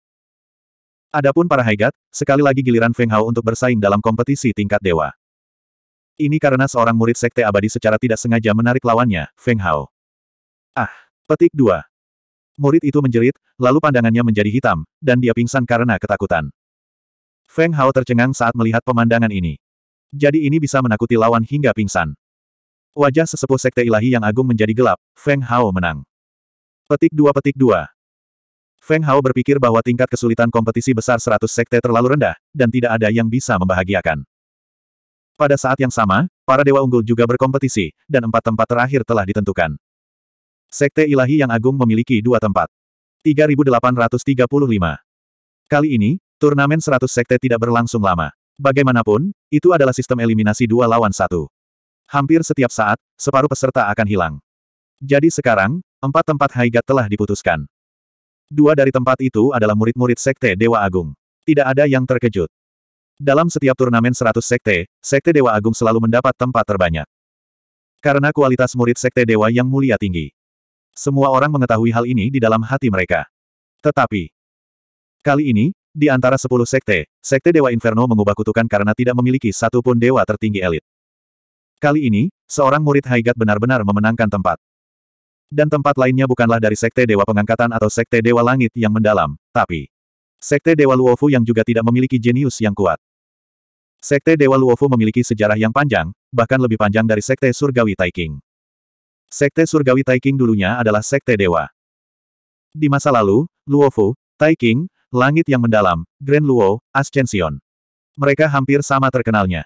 Adapun para Haigat, sekali lagi giliran Feng Hao untuk bersaing dalam kompetisi tingkat dewa. Ini karena seorang murid Sekte Abadi secara tidak sengaja menarik lawannya, Feng Hao. Ah, petik dua. Murid itu menjerit, lalu pandangannya menjadi hitam, dan dia pingsan karena ketakutan. Feng Hao tercengang saat melihat pemandangan ini. Jadi ini bisa menakuti lawan hingga pingsan. Wajah sesepuh sekte ilahi yang agung menjadi gelap, Feng Hao menang. Petik 2 petik 2. Feng Hao berpikir bahwa tingkat kesulitan kompetisi besar 100 sekte terlalu rendah, dan tidak ada yang bisa membahagiakan. Pada saat yang sama, para dewa unggul juga berkompetisi, dan empat tempat terakhir telah ditentukan. Sekte ilahi yang agung memiliki dua tempat. 3835. Kali ini, turnamen 100 sekte tidak berlangsung lama. Bagaimanapun, itu adalah sistem eliminasi dua lawan satu. Hampir setiap saat, separuh peserta akan hilang. Jadi sekarang, empat tempat Haigat telah diputuskan. Dua dari tempat itu adalah murid-murid Sekte Dewa Agung. Tidak ada yang terkejut. Dalam setiap turnamen 100 Sekte, Sekte Dewa Agung selalu mendapat tempat terbanyak. Karena kualitas murid Sekte Dewa yang mulia tinggi. Semua orang mengetahui hal ini di dalam hati mereka. Tetapi, kali ini, di antara sepuluh sekte, sekte Dewa Inferno mengubah kutukan karena tidak memiliki satupun dewa tertinggi elit. Kali ini, seorang murid Haigat benar-benar memenangkan tempat. Dan tempat lainnya bukanlah dari sekte Dewa Pengangkatan atau sekte Dewa Langit yang mendalam, tapi sekte Dewa Luofu yang juga tidak memiliki jenius yang kuat. Sekte Dewa Luofu memiliki sejarah yang panjang, bahkan lebih panjang dari Sekte Surgawi Taiking. Sekte Surgawi Taiking dulunya adalah Sekte Dewa. Di masa lalu, Luofu, Taiking, Langit yang Mendalam, Grand Luo, Ascension. Mereka hampir sama terkenalnya.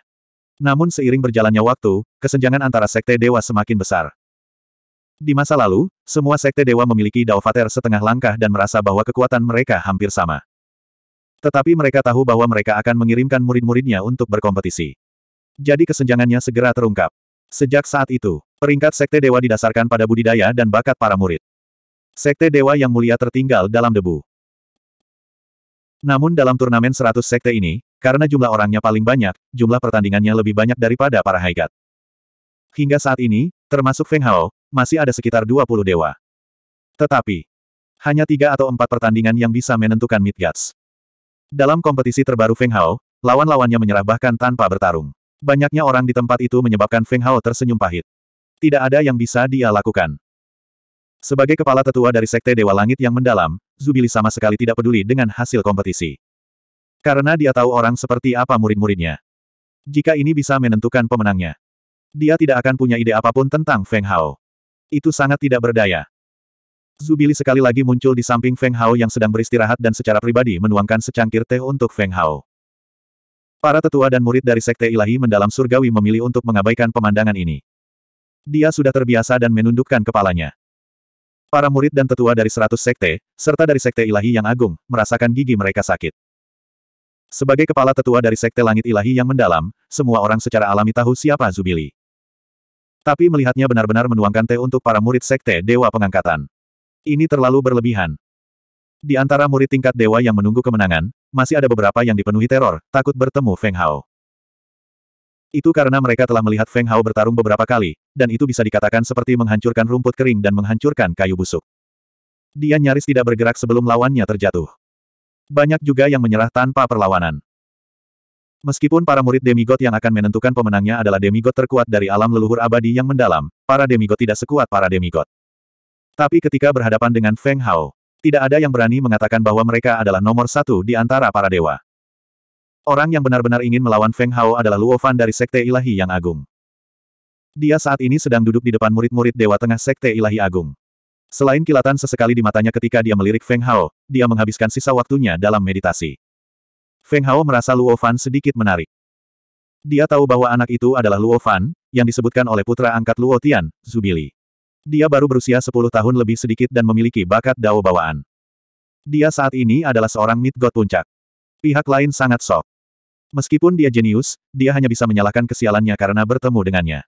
Namun seiring berjalannya waktu, kesenjangan antara sekte dewa semakin besar. Di masa lalu, semua sekte dewa memiliki Fater setengah langkah dan merasa bahwa kekuatan mereka hampir sama. Tetapi mereka tahu bahwa mereka akan mengirimkan murid-muridnya untuk berkompetisi. Jadi kesenjangannya segera terungkap. Sejak saat itu, peringkat sekte dewa didasarkan pada budidaya dan bakat para murid. Sekte dewa yang mulia tertinggal dalam debu. Namun dalam turnamen 100 sekte ini, karena jumlah orangnya paling banyak, jumlah pertandingannya lebih banyak daripada para Haigat. Hingga saat ini, termasuk Feng Hao, masih ada sekitar 20 dewa. Tetapi, hanya tiga atau empat pertandingan yang bisa menentukan Midgats. Dalam kompetisi terbaru Feng Hao, lawan-lawannya menyerah bahkan tanpa bertarung. Banyaknya orang di tempat itu menyebabkan Feng Hao tersenyum pahit. Tidak ada yang bisa dia lakukan. Sebagai kepala tetua dari Sekte Dewa Langit yang mendalam, Zubili sama sekali tidak peduli dengan hasil kompetisi. Karena dia tahu orang seperti apa murid-muridnya. Jika ini bisa menentukan pemenangnya, dia tidak akan punya ide apapun tentang Feng Hao. Itu sangat tidak berdaya. Zubili sekali lagi muncul di samping Feng Hao yang sedang beristirahat dan secara pribadi menuangkan secangkir teh untuk Feng Hao. Para tetua dan murid dari Sekte Ilahi Mendalam Surgawi memilih untuk mengabaikan pemandangan ini. Dia sudah terbiasa dan menundukkan kepalanya. Para murid dan tetua dari seratus sekte, serta dari sekte ilahi yang agung, merasakan gigi mereka sakit. Sebagai kepala tetua dari sekte langit ilahi yang mendalam, semua orang secara alami tahu siapa Zubili. Tapi melihatnya benar-benar menuangkan teh untuk para murid sekte Dewa Pengangkatan. Ini terlalu berlebihan. Di antara murid tingkat dewa yang menunggu kemenangan, masih ada beberapa yang dipenuhi teror, takut bertemu Feng Hao. Itu karena mereka telah melihat Feng Hao bertarung beberapa kali, dan itu bisa dikatakan seperti menghancurkan rumput kering dan menghancurkan kayu busuk. Dia nyaris tidak bergerak sebelum lawannya terjatuh. Banyak juga yang menyerah tanpa perlawanan. Meskipun para murid demigod yang akan menentukan pemenangnya adalah demigod terkuat dari alam leluhur abadi yang mendalam, para demigod tidak sekuat para demigod. Tapi ketika berhadapan dengan Feng Hao, tidak ada yang berani mengatakan bahwa mereka adalah nomor satu di antara para dewa. Orang yang benar-benar ingin melawan Feng Hao adalah Luo Fan dari Sekte Ilahi yang Agung. Dia saat ini sedang duduk di depan murid-murid Dewa Tengah Sekte Ilahi Agung. Selain kilatan sesekali di matanya ketika dia melirik Feng Hao, dia menghabiskan sisa waktunya dalam meditasi. Feng Hao merasa Luo Fan sedikit menarik. Dia tahu bahwa anak itu adalah Luo Fan, yang disebutkan oleh putra angkat Luo Tian, Zubili. Dia baru berusia 10 tahun lebih sedikit dan memiliki bakat dao bawaan. Dia saat ini adalah seorang mid god puncak. Pihak lain sangat sok. Meskipun dia jenius, dia hanya bisa menyalahkan kesialannya karena bertemu dengannya.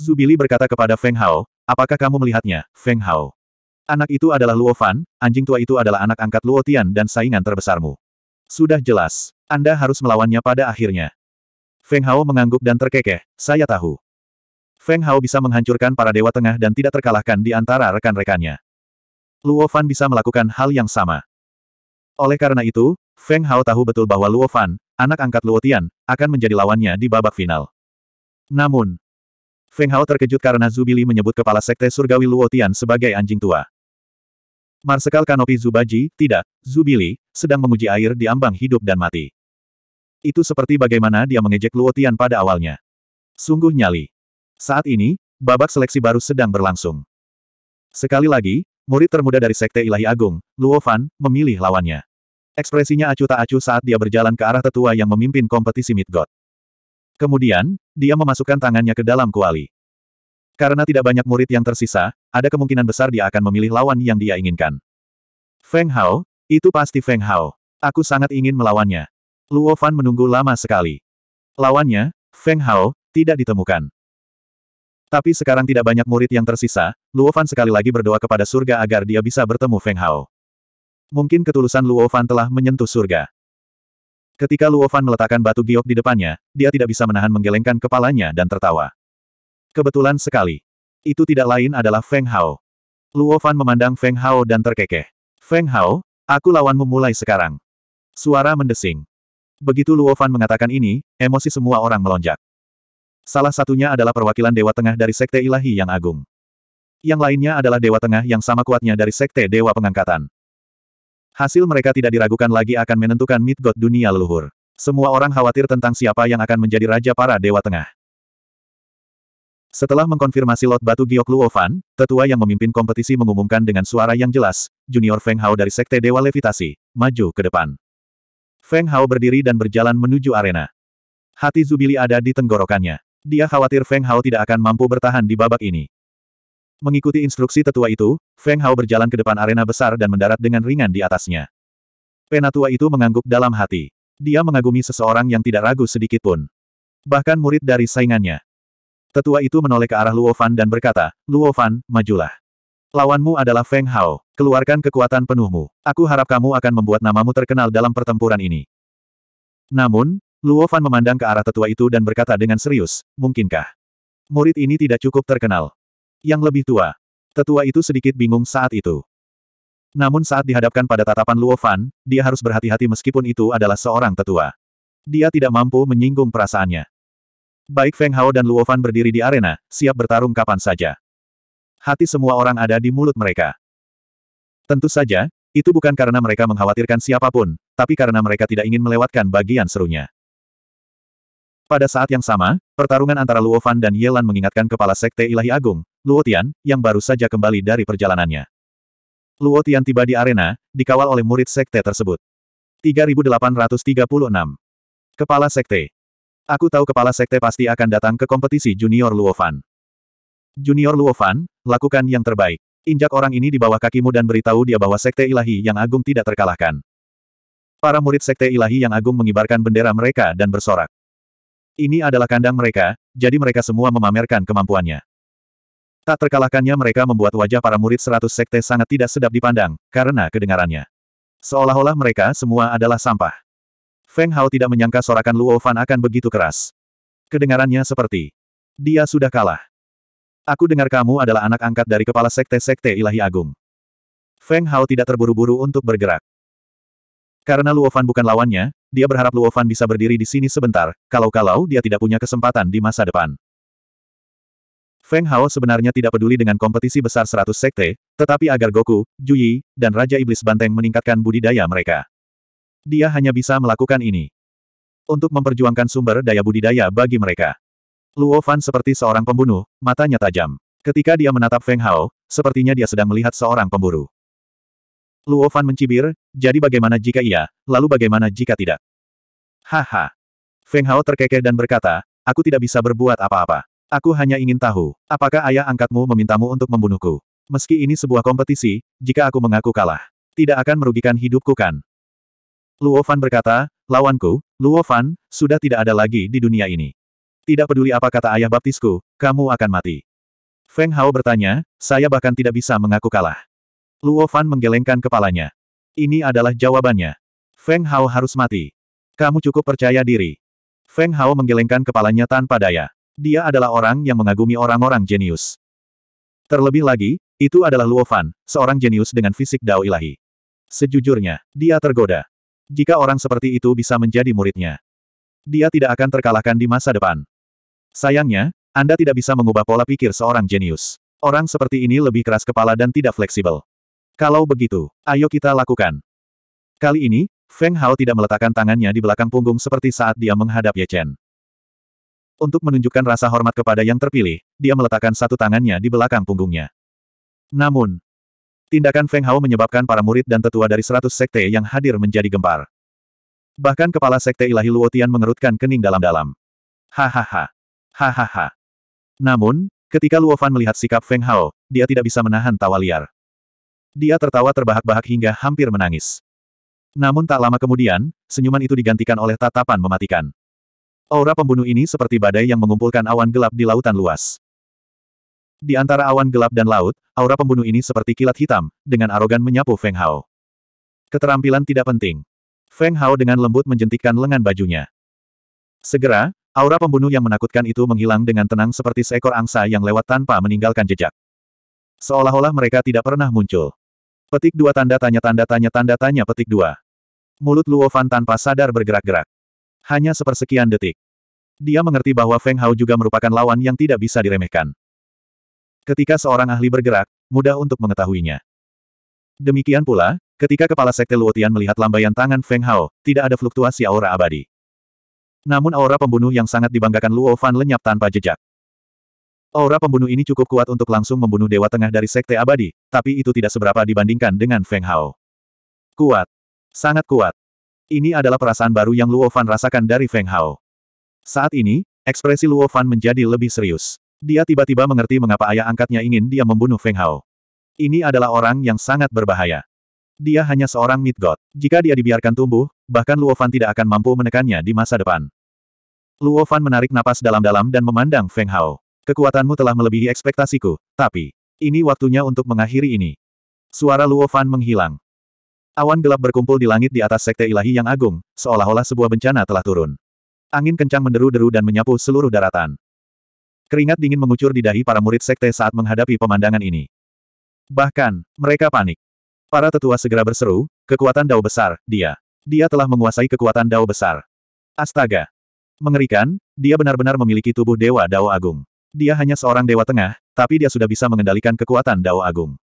Zubili berkata kepada Feng Hao, apakah kamu melihatnya, Feng Hao? Anak itu adalah Luo Fan, anjing tua itu adalah anak angkat Luo Tian dan saingan terbesarmu. Sudah jelas, Anda harus melawannya pada akhirnya. Feng Hao mengangguk dan terkekeh, saya tahu. Feng Hao bisa menghancurkan para dewa tengah dan tidak terkalahkan di antara rekan-rekannya. Luo Fan bisa melakukan hal yang sama. Oleh karena itu, Feng Hao tahu betul bahwa Luo Fan, anak angkat Luo Tian, akan menjadi lawannya di babak final. Namun, Feng Hao terkejut karena Zubili menyebut kepala sekte surgawi Luotian sebagai anjing tua. Marsekal Kanopi Zubaji, tidak, Zubili, sedang menguji air di ambang hidup dan mati. Itu seperti bagaimana dia mengejek Luotian pada awalnya. Sungguh nyali. Saat ini, babak seleksi baru sedang berlangsung. Sekali lagi, murid termuda dari Sekte Ilahi Agung, Luo Fan, memilih lawannya. Ekspresinya acuh tak acuh saat dia berjalan ke arah tetua yang memimpin kompetisi Midgod. Kemudian, dia memasukkan tangannya ke dalam kuali. Karena tidak banyak murid yang tersisa, ada kemungkinan besar dia akan memilih lawan yang dia inginkan. Feng Hao, itu pasti Feng Hao. Aku sangat ingin melawannya. Luo Fan menunggu lama sekali. Lawannya, Feng Hao, tidak ditemukan. Tapi sekarang tidak banyak murid yang tersisa, Luo Fan sekali lagi berdoa kepada surga agar dia bisa bertemu Feng Hao. Mungkin ketulusan Luo Fan telah menyentuh surga. Ketika Luo Fan meletakkan batu giok di depannya, dia tidak bisa menahan menggelengkan kepalanya dan tertawa. Kebetulan sekali. Itu tidak lain adalah Feng Hao. Luo Fan memandang Feng Hao dan terkekeh. Feng Hao, aku lawanmu mulai sekarang. Suara mendesing. Begitu Luo Fan mengatakan ini, emosi semua orang melonjak. Salah satunya adalah perwakilan Dewa Tengah dari Sekte Ilahi yang Agung. Yang lainnya adalah Dewa Tengah yang sama kuatnya dari Sekte Dewa Pengangkatan. Hasil mereka tidak diragukan lagi akan menentukan Mid God dunia leluhur. Semua orang khawatir tentang siapa yang akan menjadi Raja para Dewa Tengah. Setelah mengkonfirmasi lot batu giok Luofan, tetua yang memimpin kompetisi mengumumkan dengan suara yang jelas, Junior Feng Hao dari Sekte Dewa Levitasi, maju ke depan. Feng Hao berdiri dan berjalan menuju arena. Hati Zubili ada di tenggorokannya. Dia khawatir Feng Hao tidak akan mampu bertahan di babak ini. Mengikuti instruksi tetua itu, Feng Hao berjalan ke depan arena besar dan mendarat dengan ringan di atasnya. Penatua itu mengangguk dalam hati. Dia mengagumi seseorang yang tidak ragu sedikit pun, Bahkan murid dari saingannya. Tetua itu menoleh ke arah Luo Fan dan berkata, Luo Fan, majulah. Lawanmu adalah Feng Hao. Keluarkan kekuatan penuhmu. Aku harap kamu akan membuat namamu terkenal dalam pertempuran ini. Namun, Luo Fan memandang ke arah tetua itu dan berkata dengan serius, mungkinkah? Murid ini tidak cukup terkenal yang lebih tua. Tetua itu sedikit bingung saat itu. Namun saat dihadapkan pada tatapan Luo Fan, dia harus berhati-hati meskipun itu adalah seorang tetua. Dia tidak mampu menyinggung perasaannya. Baik Feng Hao dan Luo Fan berdiri di arena, siap bertarung kapan saja. Hati semua orang ada di mulut mereka. Tentu saja, itu bukan karena mereka mengkhawatirkan siapapun, tapi karena mereka tidak ingin melewatkan bagian serunya. Pada saat yang sama, pertarungan antara Luo Fan dan Yelan mengingatkan kepala Sekte Ilahi Agung, Luo Tian, yang baru saja kembali dari perjalanannya. Luo Tian tiba di arena, dikawal oleh murid Sekte tersebut. 3836. Kepala Sekte. Aku tahu kepala sekte pasti akan datang ke kompetisi junior Luo Fan. Junior Luo Fan, lakukan yang terbaik. Injak orang ini di bawah kakimu dan beritahu dia bahwa sekte ilahi yang agung tidak terkalahkan. Para murid sekte ilahi yang agung mengibarkan bendera mereka dan bersorak. Ini adalah kandang mereka, jadi mereka semua memamerkan kemampuannya. Tak terkalahkannya mereka membuat wajah para murid seratus sekte sangat tidak sedap dipandang, karena kedengarannya. Seolah-olah mereka semua adalah sampah. Feng Hao tidak menyangka sorakan Luo Fan akan begitu keras. Kedengarannya seperti, dia sudah kalah. Aku dengar kamu adalah anak angkat dari kepala sekte-sekte ilahi agung. Feng Hao tidak terburu-buru untuk bergerak. Karena Luo Fan bukan lawannya, dia berharap Luo Fan bisa berdiri di sini sebentar, kalau-kalau dia tidak punya kesempatan di masa depan. Feng Hao sebenarnya tidak peduli dengan kompetisi besar 100 sekte, tetapi agar Goku, Juyi, dan Raja Iblis Banteng meningkatkan budidaya mereka. Dia hanya bisa melakukan ini. Untuk memperjuangkan sumber daya budidaya bagi mereka. Luo Fan seperti seorang pembunuh, matanya tajam. Ketika dia menatap Feng Hao, sepertinya dia sedang melihat seorang pemburu. Luo Fan mencibir, jadi bagaimana jika iya, lalu bagaimana jika tidak? Haha. Feng Hao terkekeh dan berkata, aku tidak bisa berbuat apa-apa. Aku hanya ingin tahu, apakah ayah angkatmu memintamu untuk membunuhku? Meski ini sebuah kompetisi, jika aku mengaku kalah, tidak akan merugikan hidupku kan? Luo Fan berkata, lawanku, Luo Fan, sudah tidak ada lagi di dunia ini. Tidak peduli apa kata ayah baptisku, kamu akan mati. Feng Hao bertanya, saya bahkan tidak bisa mengaku kalah. Luo Fan menggelengkan kepalanya. Ini adalah jawabannya. Feng Hao harus mati. Kamu cukup percaya diri. Feng Hao menggelengkan kepalanya tanpa daya. Dia adalah orang yang mengagumi orang-orang jenius. Terlebih lagi, itu adalah Luo Fan, seorang jenius dengan fisik dao ilahi. Sejujurnya, dia tergoda. Jika orang seperti itu bisa menjadi muridnya, dia tidak akan terkalahkan di masa depan. Sayangnya, Anda tidak bisa mengubah pola pikir seorang jenius. Orang seperti ini lebih keras kepala dan tidak fleksibel. Kalau begitu, ayo kita lakukan. Kali ini, Feng Hao tidak meletakkan tangannya di belakang punggung seperti saat dia menghadap Ye Chen. Untuk menunjukkan rasa hormat kepada yang terpilih, dia meletakkan satu tangannya di belakang punggungnya. Namun, tindakan Feng Hao menyebabkan para murid dan tetua dari seratus sekte yang hadir menjadi gempar. Bahkan kepala sekte ilahi Luotian mengerutkan kening dalam-dalam. Hahaha. Hahaha. Namun, ketika Luofan melihat sikap Feng Hao, dia tidak bisa menahan tawa liar. Dia tertawa terbahak-bahak hingga hampir menangis. Namun tak lama kemudian, senyuman itu digantikan oleh tatapan mematikan. Aura pembunuh ini seperti badai yang mengumpulkan awan gelap di lautan luas. Di antara awan gelap dan laut, aura pembunuh ini seperti kilat hitam, dengan arogan menyapu Feng Hao. Keterampilan tidak penting. Feng Hao dengan lembut menjentikkan lengan bajunya. Segera, aura pembunuh yang menakutkan itu menghilang dengan tenang seperti seekor angsa yang lewat tanpa meninggalkan jejak. Seolah-olah mereka tidak pernah muncul. Petik dua tanda tanya tanda tanya tanda tanya petik dua. Mulut Luo Fan tanpa sadar bergerak-gerak. Hanya sepersekian detik. Dia mengerti bahwa Feng Hao juga merupakan lawan yang tidak bisa diremehkan. Ketika seorang ahli bergerak, mudah untuk mengetahuinya. Demikian pula, ketika kepala sekte Luotian melihat lambaian tangan Feng Hao, tidak ada fluktuasi aura abadi. Namun aura pembunuh yang sangat dibanggakan Luo Fan lenyap tanpa jejak. Aura pembunuh ini cukup kuat untuk langsung membunuh Dewa Tengah dari Sekte Abadi, tapi itu tidak seberapa dibandingkan dengan Feng Hao. Kuat. Sangat kuat. Ini adalah perasaan baru yang Luo Fan rasakan dari Feng Hao. Saat ini, ekspresi Luo Fan menjadi lebih serius. Dia tiba-tiba mengerti mengapa ayah angkatnya ingin dia membunuh Feng Hao. Ini adalah orang yang sangat berbahaya. Dia hanya seorang mid god. Jika dia dibiarkan tumbuh, bahkan Luo Fan tidak akan mampu menekannya di masa depan. Luo Fan menarik napas dalam-dalam dan memandang Feng Hao. Kekuatanmu telah melebihi ekspektasiku, tapi ini waktunya untuk mengakhiri ini. Suara Luo Fan menghilang. Awan gelap berkumpul di langit di atas sekte ilahi yang agung, seolah-olah sebuah bencana telah turun. Angin kencang menderu-deru dan menyapu seluruh daratan. Keringat dingin mengucur di dahi para murid sekte saat menghadapi pemandangan ini. Bahkan, mereka panik. Para tetua segera berseru, kekuatan dao besar, dia. Dia telah menguasai kekuatan dao besar. Astaga! Mengerikan, dia benar-benar memiliki tubuh Dewa Dao Agung. Dia hanya seorang dewa tengah, tapi dia sudah bisa mengendalikan kekuatan Dao Agung.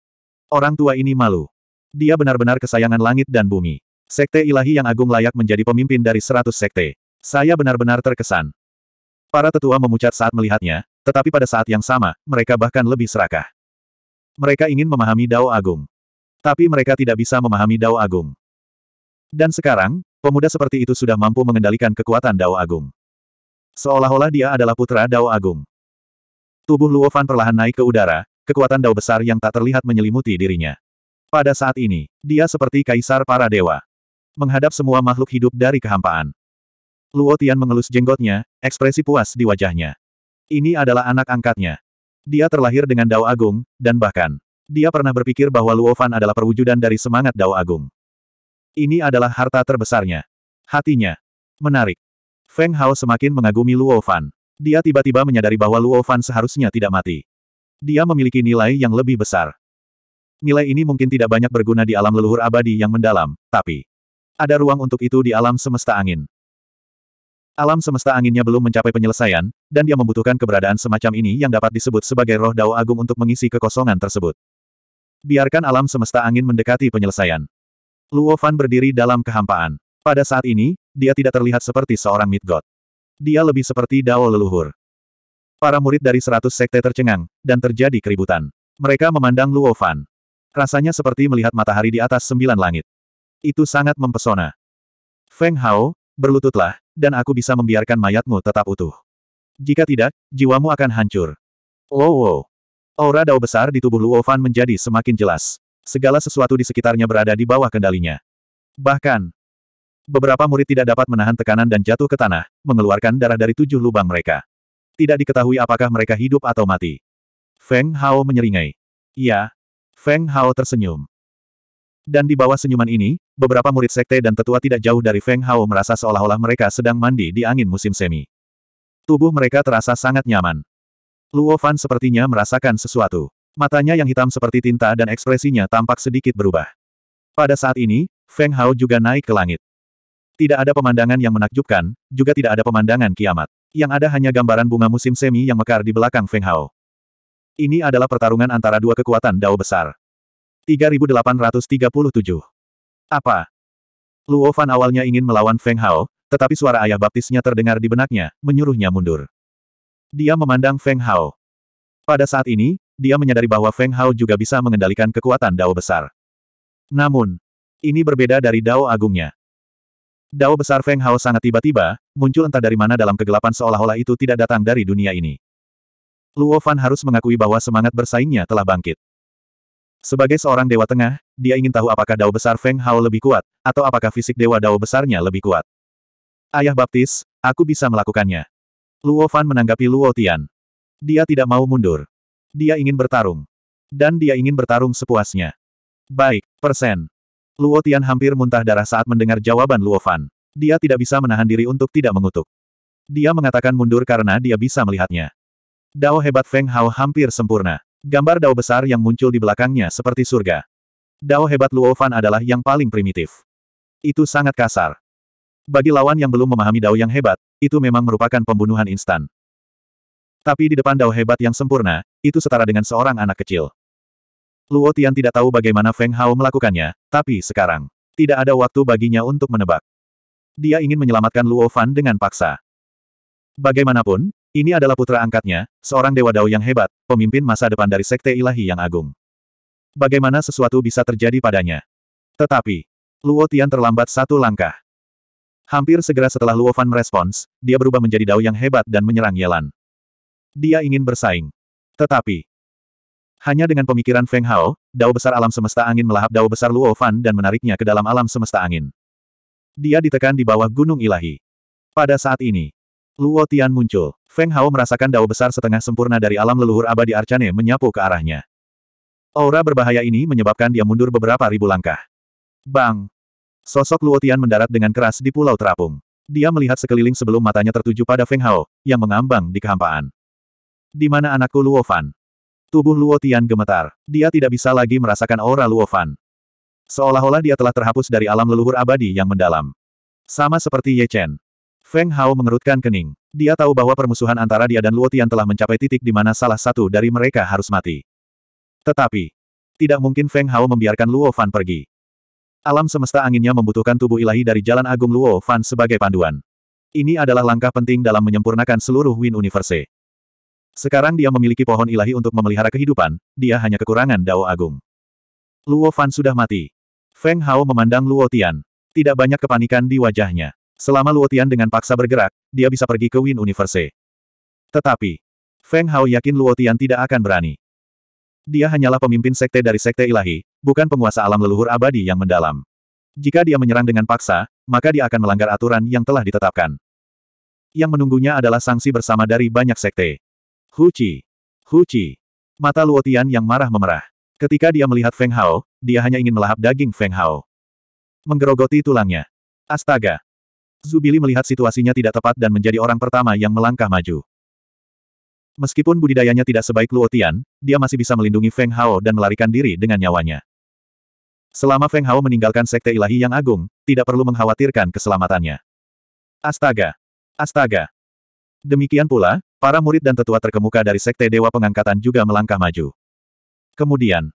Orang tua ini malu. Dia benar-benar kesayangan langit dan bumi. Sekte ilahi yang agung layak menjadi pemimpin dari seratus sekte. Saya benar-benar terkesan. Para tetua memucat saat melihatnya, tetapi pada saat yang sama, mereka bahkan lebih serakah. Mereka ingin memahami Dao Agung. Tapi mereka tidak bisa memahami Dao Agung. Dan sekarang, pemuda seperti itu sudah mampu mengendalikan kekuatan Dao Agung. Seolah-olah dia adalah putra Dao Agung. Tubuh Luo Fan perlahan naik ke udara, kekuatan dao besar yang tak terlihat menyelimuti dirinya. Pada saat ini, dia seperti kaisar para dewa. Menghadap semua makhluk hidup dari kehampaan. Luo Tian mengelus jenggotnya, ekspresi puas di wajahnya. Ini adalah anak angkatnya. Dia terlahir dengan Dao Agung, dan bahkan, dia pernah berpikir bahwa Luo Fan adalah perwujudan dari semangat Dao Agung. Ini adalah harta terbesarnya. Hatinya. Menarik. Feng Hao semakin mengagumi Luo Fan. Dia tiba-tiba menyadari bahwa Luo Fan seharusnya tidak mati. Dia memiliki nilai yang lebih besar. Nilai ini mungkin tidak banyak berguna di alam leluhur abadi yang mendalam, tapi ada ruang untuk itu di alam semesta angin. Alam semesta anginnya belum mencapai penyelesaian, dan dia membutuhkan keberadaan semacam ini yang dapat disebut sebagai roh dao agung untuk mengisi kekosongan tersebut. Biarkan alam semesta angin mendekati penyelesaian. Luo Fan berdiri dalam kehampaan. Pada saat ini, dia tidak terlihat seperti seorang mid-god dia lebih seperti dao leluhur. Para murid dari seratus sekte tercengang, dan terjadi keributan. Mereka memandang Luo Fan. Rasanya seperti melihat matahari di atas sembilan langit. Itu sangat mempesona. Feng Hao, berlututlah, dan aku bisa membiarkan mayatmu tetap utuh. Jika tidak, jiwamu akan hancur. Wow oh, wow. Aura dao besar di tubuh Luo Fan menjadi semakin jelas. Segala sesuatu di sekitarnya berada di bawah kendalinya. Bahkan, beberapa murid tidak dapat menahan tekanan dan jatuh ke tanah, mengeluarkan darah dari tujuh lubang mereka. Tidak diketahui apakah mereka hidup atau mati. Feng Hao menyeringai. Iya. Feng Hao tersenyum. Dan di bawah senyuman ini, beberapa murid sekte dan tetua tidak jauh dari Feng Hao merasa seolah-olah mereka sedang mandi di angin musim semi. Tubuh mereka terasa sangat nyaman. Luo Fan sepertinya merasakan sesuatu. Matanya yang hitam seperti tinta dan ekspresinya tampak sedikit berubah. Pada saat ini, Feng Hao juga naik ke langit. Tidak ada pemandangan yang menakjubkan, juga tidak ada pemandangan kiamat. Yang ada hanya gambaran bunga musim semi yang mekar di belakang Feng Hao. Ini adalah pertarungan antara dua kekuatan dao besar. 3837. Apa? Luo Fan awalnya ingin melawan Feng Hao, tetapi suara ayah baptisnya terdengar di benaknya, menyuruhnya mundur. Dia memandang Feng Hao. Pada saat ini, dia menyadari bahwa Feng Hao juga bisa mengendalikan kekuatan dao besar. Namun, ini berbeda dari dao agungnya. Dao besar Feng Hao sangat tiba-tiba, muncul entah dari mana dalam kegelapan seolah-olah itu tidak datang dari dunia ini. Luo Fan harus mengakui bahwa semangat bersaingnya telah bangkit. Sebagai seorang dewa tengah, dia ingin tahu apakah Dao besar Feng Hao lebih kuat, atau apakah fisik dewa Dao besarnya lebih kuat. Ayah baptis, aku bisa melakukannya. Luo Fan menanggapi Luo Tian. Dia tidak mau mundur. Dia ingin bertarung. Dan dia ingin bertarung sepuasnya. Baik, persen. Luo Tian hampir muntah darah saat mendengar jawaban Luo Fan. Dia tidak bisa menahan diri untuk tidak mengutuk. Dia mengatakan mundur karena dia bisa melihatnya. Dao hebat Feng Hao hampir sempurna. Gambar dao besar yang muncul di belakangnya seperti surga. Dao hebat Luo Fan adalah yang paling primitif. Itu sangat kasar. Bagi lawan yang belum memahami dao yang hebat, itu memang merupakan pembunuhan instan. Tapi di depan dao hebat yang sempurna, itu setara dengan seorang anak kecil. Luo Tian tidak tahu bagaimana Feng Hao melakukannya, tapi sekarang, tidak ada waktu baginya untuk menebak. Dia ingin menyelamatkan Luo Fan dengan paksa. Bagaimanapun, ini adalah putra angkatnya, seorang Dewa Dao yang hebat, pemimpin masa depan dari Sekte Ilahi yang agung. Bagaimana sesuatu bisa terjadi padanya? Tetapi, Luo Tian terlambat satu langkah. Hampir segera setelah Luo Fan merespons, dia berubah menjadi Dao yang hebat dan menyerang Yelan. Dia ingin bersaing. Tetapi, hanya dengan pemikiran Feng Hao, dao besar alam semesta angin melahap dao besar Luo Fan dan menariknya ke dalam alam semesta angin. Dia ditekan di bawah gunung ilahi. Pada saat ini, Luo Tian muncul. Feng Hao merasakan dao besar setengah sempurna dari alam leluhur abadi Arcane menyapu ke arahnya. Aura berbahaya ini menyebabkan dia mundur beberapa ribu langkah. Bang! Sosok Luo Tian mendarat dengan keras di Pulau Terapung. Dia melihat sekeliling sebelum matanya tertuju pada Feng Hao, yang mengambang di kehampaan. Di mana anakku Luo Fan? Tubuh Luo Tian gemetar. Dia tidak bisa lagi merasakan aura Luo Fan. Seolah-olah dia telah terhapus dari alam leluhur abadi yang mendalam. Sama seperti Ye Chen. Feng Hao mengerutkan kening. Dia tahu bahwa permusuhan antara dia dan Luo Tian telah mencapai titik di mana salah satu dari mereka harus mati. Tetapi, tidak mungkin Feng Hao membiarkan Luo Fan pergi. Alam semesta anginnya membutuhkan tubuh ilahi dari Jalan Agung Luo Fan sebagai panduan. Ini adalah langkah penting dalam menyempurnakan seluruh Win Universe. Sekarang dia memiliki pohon ilahi untuk memelihara kehidupan, dia hanya kekurangan dao agung. Luo Fan sudah mati. Feng Hao memandang Luo Tian. Tidak banyak kepanikan di wajahnya. Selama Luo Tian dengan paksa bergerak, dia bisa pergi ke Win Universe. Tetapi, Feng Hao yakin Luo Tian tidak akan berani. Dia hanyalah pemimpin sekte dari sekte ilahi, bukan penguasa alam leluhur abadi yang mendalam. Jika dia menyerang dengan paksa, maka dia akan melanggar aturan yang telah ditetapkan. Yang menunggunya adalah sanksi bersama dari banyak sekte. Huci. Huci. Mata Luotian yang marah memerah. Ketika dia melihat Feng Hao, dia hanya ingin melahap daging Feng Hao. Menggerogoti tulangnya. Astaga. Zubili melihat situasinya tidak tepat dan menjadi orang pertama yang melangkah maju. Meskipun budidayanya tidak sebaik Luotian, dia masih bisa melindungi Feng Hao dan melarikan diri dengan nyawanya. Selama Feng Hao meninggalkan sekte ilahi yang agung, tidak perlu mengkhawatirkan keselamatannya. Astaga! Astaga! Demikian pula, Para murid dan tetua terkemuka dari Sekte Dewa Pengangkatan juga melangkah maju. Kemudian,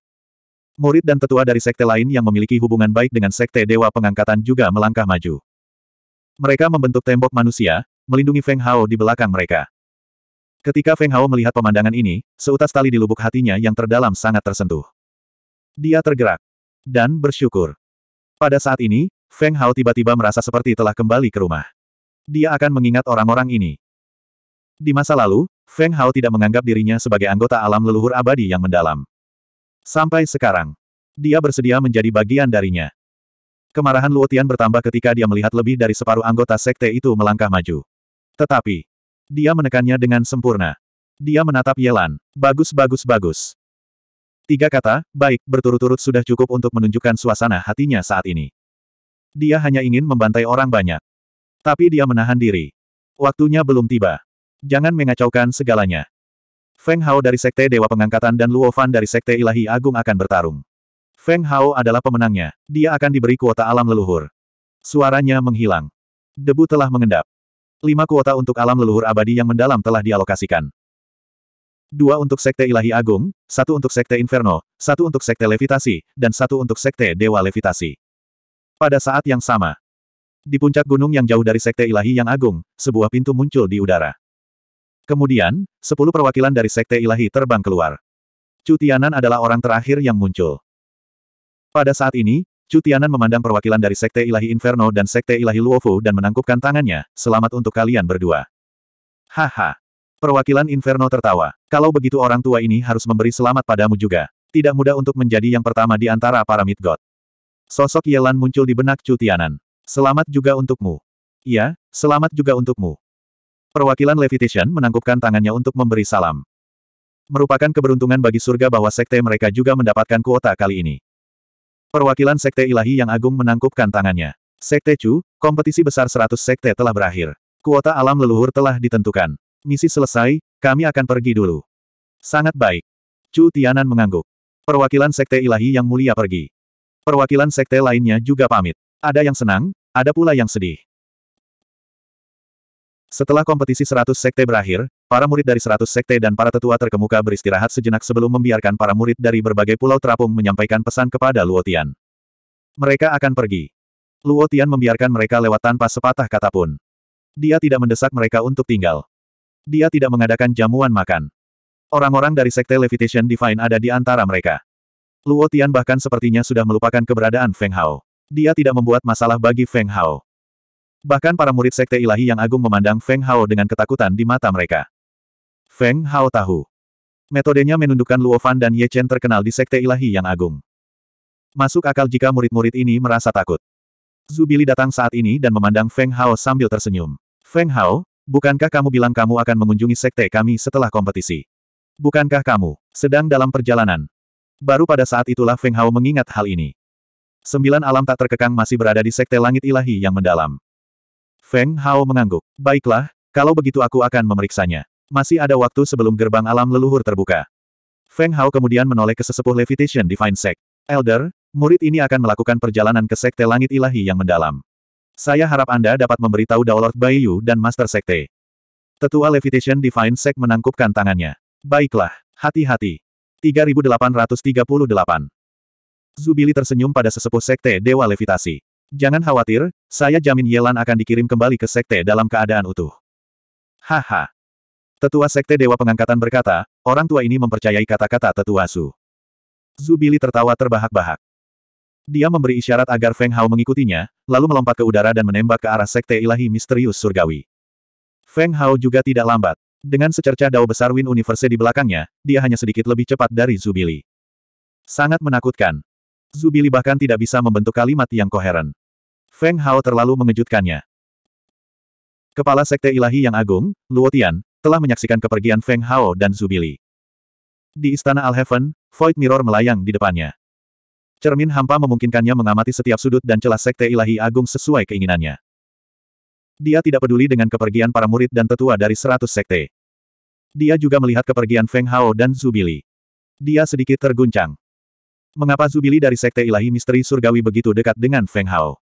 murid dan tetua dari sekte lain yang memiliki hubungan baik dengan Sekte Dewa Pengangkatan juga melangkah maju. Mereka membentuk tembok manusia, melindungi Feng Hao di belakang mereka. Ketika Feng Hao melihat pemandangan ini, seutas tali di lubuk hatinya yang terdalam sangat tersentuh. Dia tergerak. Dan bersyukur. Pada saat ini, Feng Hao tiba-tiba merasa seperti telah kembali ke rumah. Dia akan mengingat orang-orang ini. Di masa lalu, Feng Hao tidak menganggap dirinya sebagai anggota alam leluhur abadi yang mendalam. Sampai sekarang, dia bersedia menjadi bagian darinya. Kemarahan Luotian bertambah ketika dia melihat lebih dari separuh anggota sekte itu melangkah maju. Tetapi, dia menekannya dengan sempurna. Dia menatap Yelan. Bagus bagus bagus. Tiga kata, baik, berturut-turut sudah cukup untuk menunjukkan suasana hatinya saat ini. Dia hanya ingin membantai orang banyak. Tapi dia menahan diri. Waktunya belum tiba. Jangan mengacaukan segalanya. Feng Hao dari Sekte Dewa Pengangkatan dan Luo Fan dari Sekte Ilahi Agung akan bertarung. Feng Hao adalah pemenangnya. Dia akan diberi kuota alam leluhur. Suaranya menghilang. Debu telah mengendap. Lima kuota untuk alam leluhur abadi yang mendalam telah dialokasikan. Dua untuk Sekte Ilahi Agung, satu untuk Sekte Inferno, satu untuk Sekte Levitasi, dan satu untuk Sekte Dewa Levitasi. Pada saat yang sama, di puncak gunung yang jauh dari Sekte Ilahi yang Agung, sebuah pintu muncul di udara. Kemudian, sepuluh perwakilan dari Sekte Ilahi terbang keluar. Cutianan adalah orang terakhir yang muncul. Pada saat ini, Cutianan memandang perwakilan dari Sekte Ilahi Inferno dan Sekte Ilahi Luofu dan menangkupkan tangannya, selamat untuk kalian berdua. Haha. Perwakilan Inferno tertawa. Kalau begitu orang tua ini harus memberi selamat padamu juga. Tidak mudah untuk menjadi yang pertama di antara para Mid God. Sosok Yelan muncul di benak Cutianan. Selamat juga untukmu. Iya, selamat juga untukmu. Perwakilan Levitation menangkupkan tangannya untuk memberi salam. Merupakan keberuntungan bagi surga bahwa sekte mereka juga mendapatkan kuota kali ini. Perwakilan Sekte Ilahi yang Agung menangkupkan tangannya. Sekte Chu, kompetisi besar 100 sekte telah berakhir. Kuota alam leluhur telah ditentukan. Misi selesai, kami akan pergi dulu. Sangat baik. Chu Tianan mengangguk. Perwakilan Sekte Ilahi yang mulia pergi. Perwakilan sekte lainnya juga pamit. Ada yang senang, ada pula yang sedih. Setelah kompetisi 100 sekte berakhir, para murid dari 100 sekte dan para tetua terkemuka beristirahat sejenak sebelum membiarkan para murid dari berbagai pulau terapung menyampaikan pesan kepada Luotian. Mereka akan pergi. Luotian membiarkan mereka lewat tanpa sepatah kata pun. Dia tidak mendesak mereka untuk tinggal. Dia tidak mengadakan jamuan makan. Orang-orang dari sekte Levitation Divine ada di antara mereka. Luotian bahkan sepertinya sudah melupakan keberadaan Feng Hao. Dia tidak membuat masalah bagi Feng Hao. Bahkan para murid Sekte Ilahi yang agung memandang Feng Hao dengan ketakutan di mata mereka. Feng Hao tahu. Metodenya menundukkan Luo Fan dan Ye Chen terkenal di Sekte Ilahi yang agung. Masuk akal jika murid-murid ini merasa takut. Zubili datang saat ini dan memandang Feng Hao sambil tersenyum. Feng Hao, bukankah kamu bilang kamu akan mengunjungi sekte kami setelah kompetisi? Bukankah kamu sedang dalam perjalanan? Baru pada saat itulah Feng Hao mengingat hal ini. Sembilan alam tak terkekang masih berada di sekte langit ilahi yang mendalam. Feng Hao mengangguk. Baiklah, kalau begitu aku akan memeriksanya. Masih ada waktu sebelum gerbang alam leluhur terbuka. Feng Hao kemudian menoleh ke sesepuh Levitation Divine Sect. Elder, murid ini akan melakukan perjalanan ke Sekte Langit Ilahi yang mendalam. Saya harap Anda dapat memberitahu Daolord Baiyu dan Master Sekte. Tetua Levitation Divine Sect menangkupkan tangannya. Baiklah, hati-hati. 3838. Zubili tersenyum pada sesepuh Sekte Dewa Levitasi. Jangan khawatir, saya jamin Yelan akan dikirim kembali ke sekte dalam keadaan utuh. Haha. Tetua Sekte Dewa Pengangkatan berkata, orang tua ini mempercayai kata-kata Tetua Su. Zubili tertawa terbahak-bahak. Dia memberi isyarat agar Feng Hao mengikutinya, lalu melompat ke udara dan menembak ke arah Sekte Ilahi Misterius Surgawi. Feng Hao juga tidak lambat. Dengan secercah dao besar Win Universe di belakangnya, dia hanya sedikit lebih cepat dari Zubili. Sangat menakutkan. Zubili bahkan tidak bisa membentuk kalimat yang koheren. Feng Hao terlalu mengejutkannya. Kepala Sekte Ilahi yang Agung, Luotian, telah menyaksikan kepergian Feng Hao dan Zubili. Di Istana Alheaven, Void Mirror melayang di depannya. Cermin hampa memungkinkannya mengamati setiap sudut dan celah Sekte Ilahi Agung sesuai keinginannya. Dia tidak peduli dengan kepergian para murid dan tetua dari seratus sekte. Dia juga melihat kepergian Feng Hao dan Zubili. Dia sedikit terguncang. Mengapa Zubili dari Sekte Ilahi Misteri Surgawi begitu dekat dengan Feng Hao?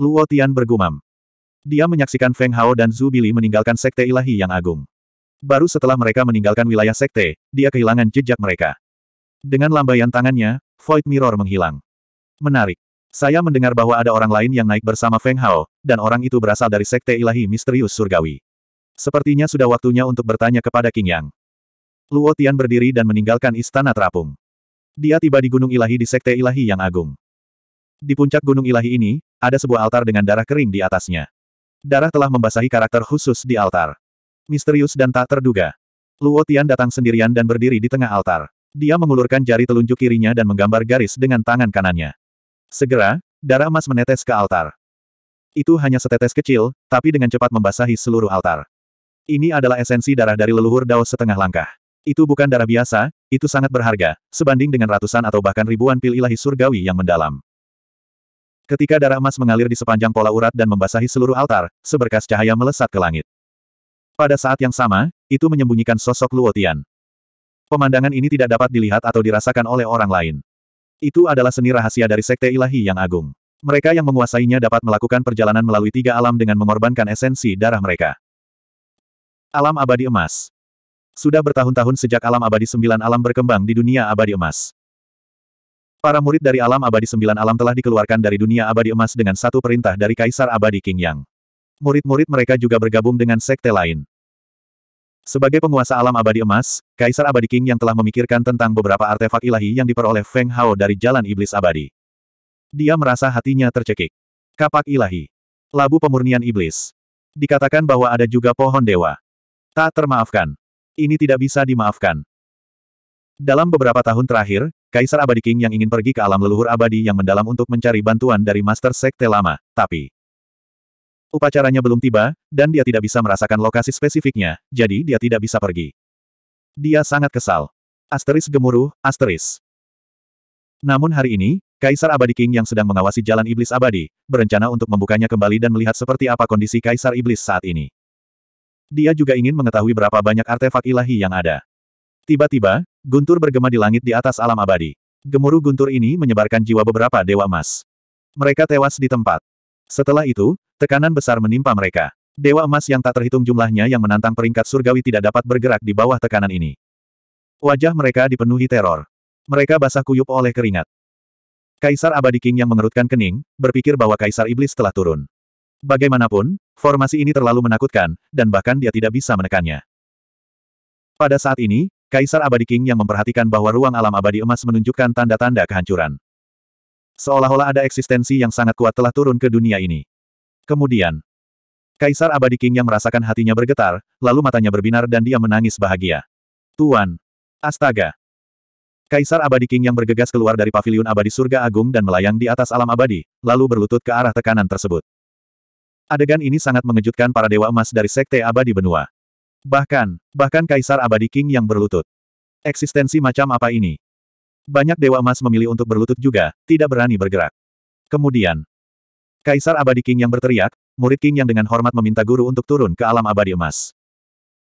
Luo Tian bergumam. Dia menyaksikan Feng Hao dan Zhu Bili meninggalkan Sekte Ilahi yang agung. Baru setelah mereka meninggalkan wilayah Sekte, dia kehilangan jejak mereka. Dengan lambaian tangannya, Void Mirror menghilang. Menarik. Saya mendengar bahwa ada orang lain yang naik bersama Feng Hao, dan orang itu berasal dari Sekte Ilahi Misterius Surgawi. Sepertinya sudah waktunya untuk bertanya kepada King Yang. Luo Tian berdiri dan meninggalkan istana terapung. Dia tiba di Gunung Ilahi di Sekte Ilahi yang Agung. Di puncak gunung ilahi ini, ada sebuah altar dengan darah kering di atasnya. Darah telah membasahi karakter khusus di altar. Misterius dan tak terduga. Luo Tian datang sendirian dan berdiri di tengah altar. Dia mengulurkan jari telunjuk kirinya dan menggambar garis dengan tangan kanannya. Segera, darah emas menetes ke altar. Itu hanya setetes kecil, tapi dengan cepat membasahi seluruh altar. Ini adalah esensi darah dari leluhur Dao setengah langkah. Itu bukan darah biasa, itu sangat berharga, sebanding dengan ratusan atau bahkan ribuan pil ilahi surgawi yang mendalam. Ketika darah emas mengalir di sepanjang pola urat dan membasahi seluruh altar, seberkas cahaya melesat ke langit. Pada saat yang sama, itu menyembunyikan sosok Luotian. Pemandangan ini tidak dapat dilihat atau dirasakan oleh orang lain. Itu adalah seni rahasia dari Sekte Ilahi yang agung. Mereka yang menguasainya dapat melakukan perjalanan melalui tiga alam dengan mengorbankan esensi darah mereka. Alam Abadi Emas Sudah bertahun-tahun sejak alam abadi sembilan alam berkembang di dunia abadi emas. Para murid dari alam abadi sembilan alam telah dikeluarkan dari dunia abadi emas dengan satu perintah dari Kaisar Abadi King Yang. Murid-murid mereka juga bergabung dengan sekte lain. Sebagai penguasa alam abadi emas, Kaisar Abadi King yang telah memikirkan tentang beberapa artefak ilahi yang diperoleh Feng Hao dari jalan iblis abadi. Dia merasa hatinya tercekik. Kapak ilahi. Labu pemurnian iblis. Dikatakan bahwa ada juga pohon dewa. Tak termaafkan. Ini tidak bisa dimaafkan. Dalam beberapa tahun terakhir, Kaisar Abadi King yang ingin pergi ke alam leluhur abadi yang mendalam untuk mencari bantuan dari Master Sekte Lama, tapi... Upacaranya belum tiba, dan dia tidak bisa merasakan lokasi spesifiknya, jadi dia tidak bisa pergi. Dia sangat kesal. Asteris gemuruh, asteris. Namun hari ini, Kaisar Abadi King yang sedang mengawasi jalan iblis abadi, berencana untuk membukanya kembali dan melihat seperti apa kondisi Kaisar Iblis saat ini. Dia juga ingin mengetahui berapa banyak artefak ilahi yang ada. Tiba-tiba, guntur bergema di langit di atas alam abadi. Gemuruh guntur ini menyebarkan jiwa beberapa dewa emas. Mereka tewas di tempat. Setelah itu, tekanan besar menimpa mereka. Dewa emas yang tak terhitung jumlahnya yang menantang peringkat surgawi tidak dapat bergerak di bawah tekanan ini. Wajah mereka dipenuhi teror. Mereka basah kuyup oleh keringat. Kaisar Abadi King yang mengerutkan kening, berpikir bahwa Kaisar Iblis telah turun. Bagaimanapun, formasi ini terlalu menakutkan, dan bahkan dia tidak bisa menekannya. Pada saat ini, Kaisar Abadi King yang memperhatikan bahwa ruang alam abadi emas menunjukkan tanda-tanda kehancuran. Seolah-olah ada eksistensi yang sangat kuat telah turun ke dunia ini. Kemudian, Kaisar Abadi King yang merasakan hatinya bergetar, lalu matanya berbinar dan dia menangis bahagia. Tuan! Astaga! Kaisar Abadi King yang bergegas keluar dari paviliun abadi surga agung dan melayang di atas alam abadi, lalu berlutut ke arah tekanan tersebut. Adegan ini sangat mengejutkan para dewa emas dari sekte abadi benua. Bahkan, bahkan Kaisar Abadi King yang berlutut. Eksistensi macam apa ini? Banyak Dewa Emas memilih untuk berlutut juga, tidak berani bergerak. Kemudian, Kaisar Abadi King yang berteriak, murid King yang dengan hormat meminta guru untuk turun ke alam abadi emas.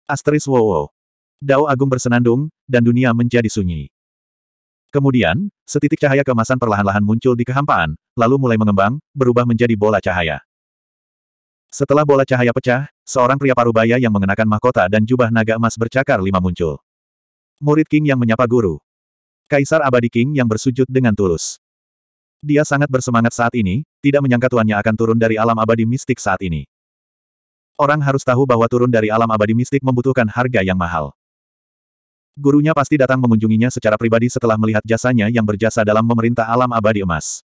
Asteris wow, wow. Dao Agung bersenandung, dan dunia menjadi sunyi. Kemudian, setitik cahaya kemasan perlahan-lahan muncul di kehampaan, lalu mulai mengembang, berubah menjadi bola cahaya. Setelah bola cahaya pecah, seorang pria parubaya yang mengenakan mahkota dan jubah naga emas bercakar lima muncul. Murid King yang menyapa guru. Kaisar Abadi King yang bersujud dengan tulus. Dia sangat bersemangat saat ini, tidak menyangka tuannya akan turun dari alam abadi mistik saat ini. Orang harus tahu bahwa turun dari alam abadi mistik membutuhkan harga yang mahal. Gurunya pasti datang mengunjunginya secara pribadi setelah melihat jasanya yang berjasa dalam memerintah alam abadi emas.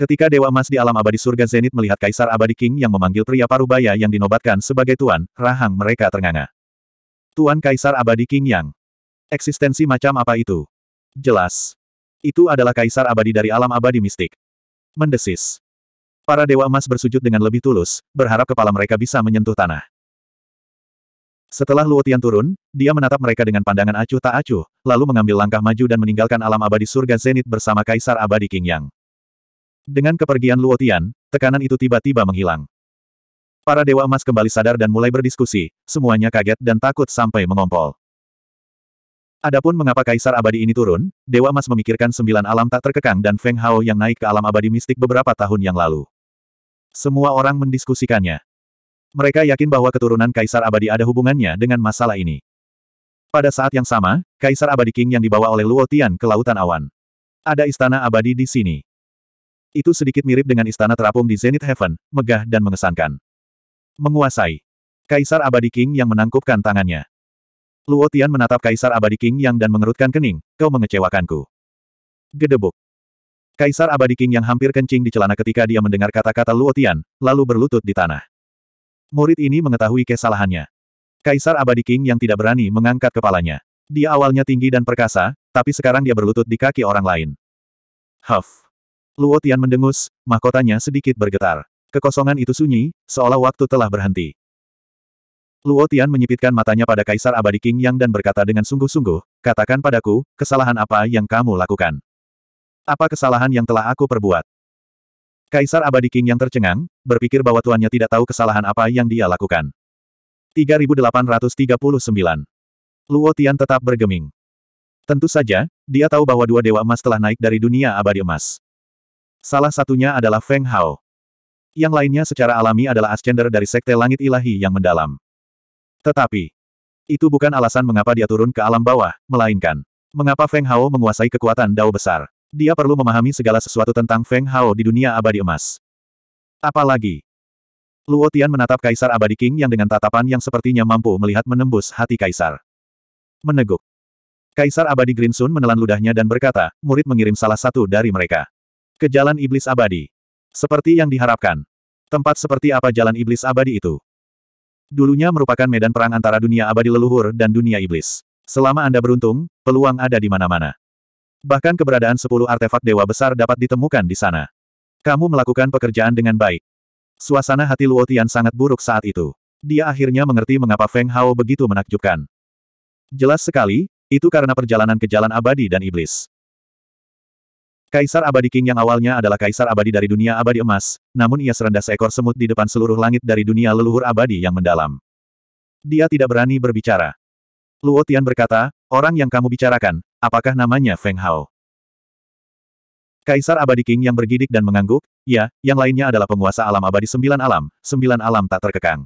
Ketika Dewa Mas di alam abadi surga Zenit melihat Kaisar Abadi King yang memanggil pria parubaya yang dinobatkan sebagai Tuan, rahang mereka ternganga. Tuan Kaisar Abadi King Yang. Eksistensi macam apa itu? Jelas. Itu adalah Kaisar Abadi dari alam abadi mistik. Mendesis. Para Dewa Emas bersujud dengan lebih tulus, berharap kepala mereka bisa menyentuh tanah. Setelah Luotian turun, dia menatap mereka dengan pandangan acuh tak acuh, lalu mengambil langkah maju dan meninggalkan alam abadi surga Zenit bersama Kaisar Abadi King Yang. Dengan kepergian Luotian, tekanan itu tiba-tiba menghilang. Para Dewa Emas kembali sadar dan mulai berdiskusi, semuanya kaget dan takut sampai mengompol. Adapun mengapa Kaisar Abadi ini turun, Dewa Emas memikirkan sembilan alam tak terkekang dan Feng Hao yang naik ke alam abadi mistik beberapa tahun yang lalu. Semua orang mendiskusikannya. Mereka yakin bahwa keturunan Kaisar Abadi ada hubungannya dengan masalah ini. Pada saat yang sama, Kaisar Abadi King yang dibawa oleh Luo Tian ke Lautan Awan. Ada istana abadi di sini. Itu sedikit mirip dengan istana terapung di Zenith Heaven, megah dan mengesankan. Menguasai. Kaisar Abadi King yang menangkupkan tangannya. Luo Tian menatap Kaisar Abadi King yang dan mengerutkan kening, kau mengecewakanku. Gedebuk. Kaisar Abadi King yang hampir kencing di celana ketika dia mendengar kata-kata Luo Tian, lalu berlutut di tanah. Murid ini mengetahui kesalahannya. Kaisar Abadi King yang tidak berani mengangkat kepalanya. Dia awalnya tinggi dan perkasa, tapi sekarang dia berlutut di kaki orang lain. Huff. Luo Tian mendengus, mahkotanya sedikit bergetar. Kekosongan itu sunyi, seolah waktu telah berhenti. Luo Tian menyipitkan matanya pada Kaisar Abadi King Yang dan berkata dengan sungguh-sungguh, katakan padaku, kesalahan apa yang kamu lakukan? Apa kesalahan yang telah aku perbuat? Kaisar Abadi King Yang tercengang, berpikir bahwa tuannya tidak tahu kesalahan apa yang dia lakukan. 3839. Luo Tian tetap bergeming. Tentu saja, dia tahu bahwa dua dewa emas telah naik dari dunia abadi emas. Salah satunya adalah Feng Hao. Yang lainnya secara alami adalah ascender dari sekte langit ilahi yang mendalam. Tetapi, itu bukan alasan mengapa dia turun ke alam bawah, melainkan, mengapa Feng Hao menguasai kekuatan dao besar. Dia perlu memahami segala sesuatu tentang Feng Hao di dunia abadi emas. Apalagi, Luo Tian menatap Kaisar Abadi King yang dengan tatapan yang sepertinya mampu melihat menembus hati Kaisar. Meneguk. Kaisar Abadi Grinsun menelan ludahnya dan berkata, murid mengirim salah satu dari mereka. Ke jalan iblis abadi. Seperti yang diharapkan. Tempat seperti apa jalan iblis abadi itu? Dulunya merupakan medan perang antara dunia abadi leluhur dan dunia iblis. Selama Anda beruntung, peluang ada di mana-mana. Bahkan keberadaan sepuluh artefak dewa besar dapat ditemukan di sana. Kamu melakukan pekerjaan dengan baik. Suasana hati Luotian sangat buruk saat itu. Dia akhirnya mengerti mengapa Feng Hao begitu menakjubkan. Jelas sekali, itu karena perjalanan ke jalan abadi dan iblis. Kaisar Abadi King yang awalnya adalah kaisar abadi dari dunia abadi emas, namun ia serendah seekor semut di depan seluruh langit dari dunia leluhur abadi yang mendalam. Dia tidak berani berbicara. Luo Tian berkata, orang yang kamu bicarakan, apakah namanya Feng Hao? Kaisar Abadi King yang bergidik dan mengangguk, ya, yang lainnya adalah penguasa alam abadi sembilan alam, sembilan alam tak terkekang.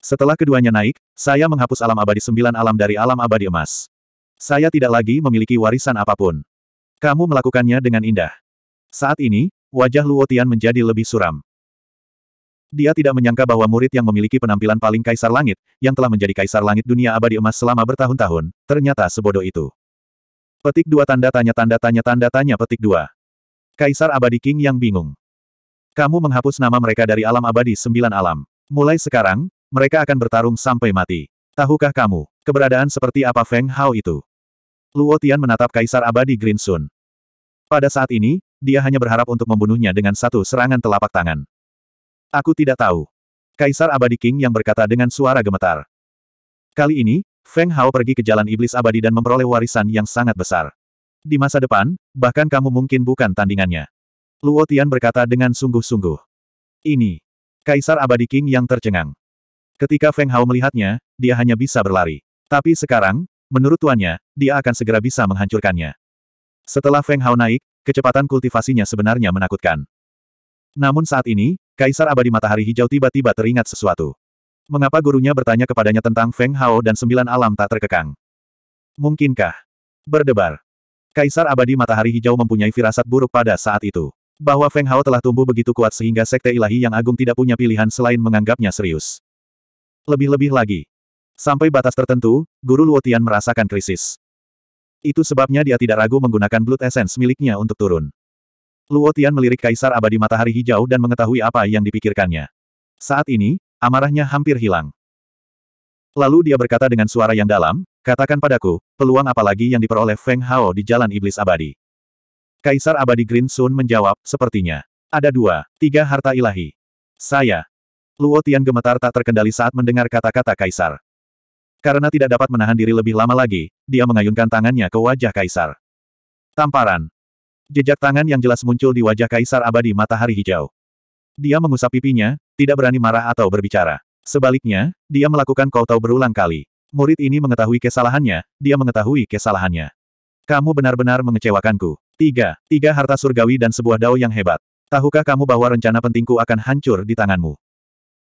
Setelah keduanya naik, saya menghapus alam abadi sembilan alam dari alam abadi emas. Saya tidak lagi memiliki warisan apapun. Kamu melakukannya dengan indah. Saat ini, wajah Luotian menjadi lebih suram. Dia tidak menyangka bahwa murid yang memiliki penampilan paling kaisar langit, yang telah menjadi kaisar langit dunia abadi emas selama bertahun-tahun, ternyata sebodoh itu. Petik dua tanda tanya tanda tanya tanda tanya petik dua. Kaisar abadi King yang bingung. Kamu menghapus nama mereka dari alam abadi sembilan alam. Mulai sekarang, mereka akan bertarung sampai mati. Tahukah kamu, keberadaan seperti apa Feng Hao itu? Luotian menatap Kaisar Abadi Green Sun. Pada saat ini, dia hanya berharap untuk membunuhnya dengan satu serangan telapak tangan. Aku tidak tahu. Kaisar Abadi King yang berkata dengan suara gemetar. Kali ini, Feng Hao pergi ke jalan iblis abadi dan memperoleh warisan yang sangat besar. Di masa depan, bahkan kamu mungkin bukan tandingannya. Luo Tian berkata dengan sungguh-sungguh. Ini. Kaisar Abadi King yang tercengang. Ketika Feng Hao melihatnya, dia hanya bisa berlari. Tapi sekarang, menurut tuannya, dia akan segera bisa menghancurkannya. Setelah Feng Hao naik, kecepatan kultivasinya sebenarnya menakutkan. Namun saat ini, Kaisar Abadi Matahari Hijau tiba-tiba teringat sesuatu. Mengapa gurunya bertanya kepadanya tentang Feng Hao dan sembilan alam tak terkekang? Mungkinkah? Berdebar. Kaisar Abadi Matahari Hijau mempunyai firasat buruk pada saat itu. Bahwa Feng Hao telah tumbuh begitu kuat sehingga Sekte Ilahi yang agung tidak punya pilihan selain menganggapnya serius. Lebih-lebih lagi. Sampai batas tertentu, Guru Luotian merasakan krisis. Itu sebabnya dia tidak ragu menggunakan Blood Essence miliknya untuk turun. Luo Tian melirik Kaisar Abadi Matahari Hijau dan mengetahui apa yang dipikirkannya. Saat ini, amarahnya hampir hilang. Lalu dia berkata dengan suara yang dalam, katakan padaku, peluang apa lagi yang diperoleh Feng Hao di Jalan Iblis Abadi? Kaisar Abadi Green Sun menjawab, sepertinya. Ada dua, tiga harta ilahi. Saya. Luo Tian gemetar tak terkendali saat mendengar kata-kata Kaisar. Karena tidak dapat menahan diri lebih lama lagi, dia mengayunkan tangannya ke wajah Kaisar. Tamparan. Jejak tangan yang jelas muncul di wajah Kaisar abadi matahari hijau. Dia mengusap pipinya, tidak berani marah atau berbicara. Sebaliknya, dia melakukan kau tahu berulang kali. Murid ini mengetahui kesalahannya, dia mengetahui kesalahannya. Kamu benar-benar mengecewakanku. Tiga, tiga harta surgawi dan sebuah dao yang hebat. Tahukah kamu bahwa rencana pentingku akan hancur di tanganmu?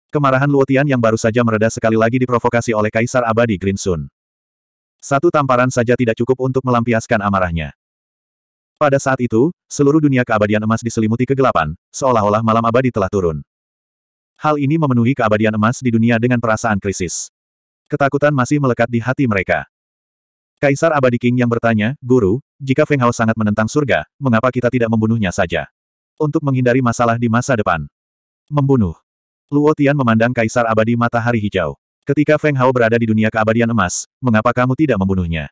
Kemarahan Luotian yang baru saja mereda sekali lagi diprovokasi oleh Kaisar Abadi Grinsun. Satu tamparan saja tidak cukup untuk melampiaskan amarahnya. Pada saat itu, seluruh dunia keabadian emas diselimuti kegelapan, seolah-olah malam abadi telah turun. Hal ini memenuhi keabadian emas di dunia dengan perasaan krisis. Ketakutan masih melekat di hati mereka. Kaisar Abadi King yang bertanya, Guru, jika Feng Hao sangat menentang surga, mengapa kita tidak membunuhnya saja? Untuk menghindari masalah di masa depan. Membunuh. Luo Tian memandang Kaisar Abadi Matahari Hijau. Ketika Feng Hao berada di dunia keabadian emas, mengapa kamu tidak membunuhnya?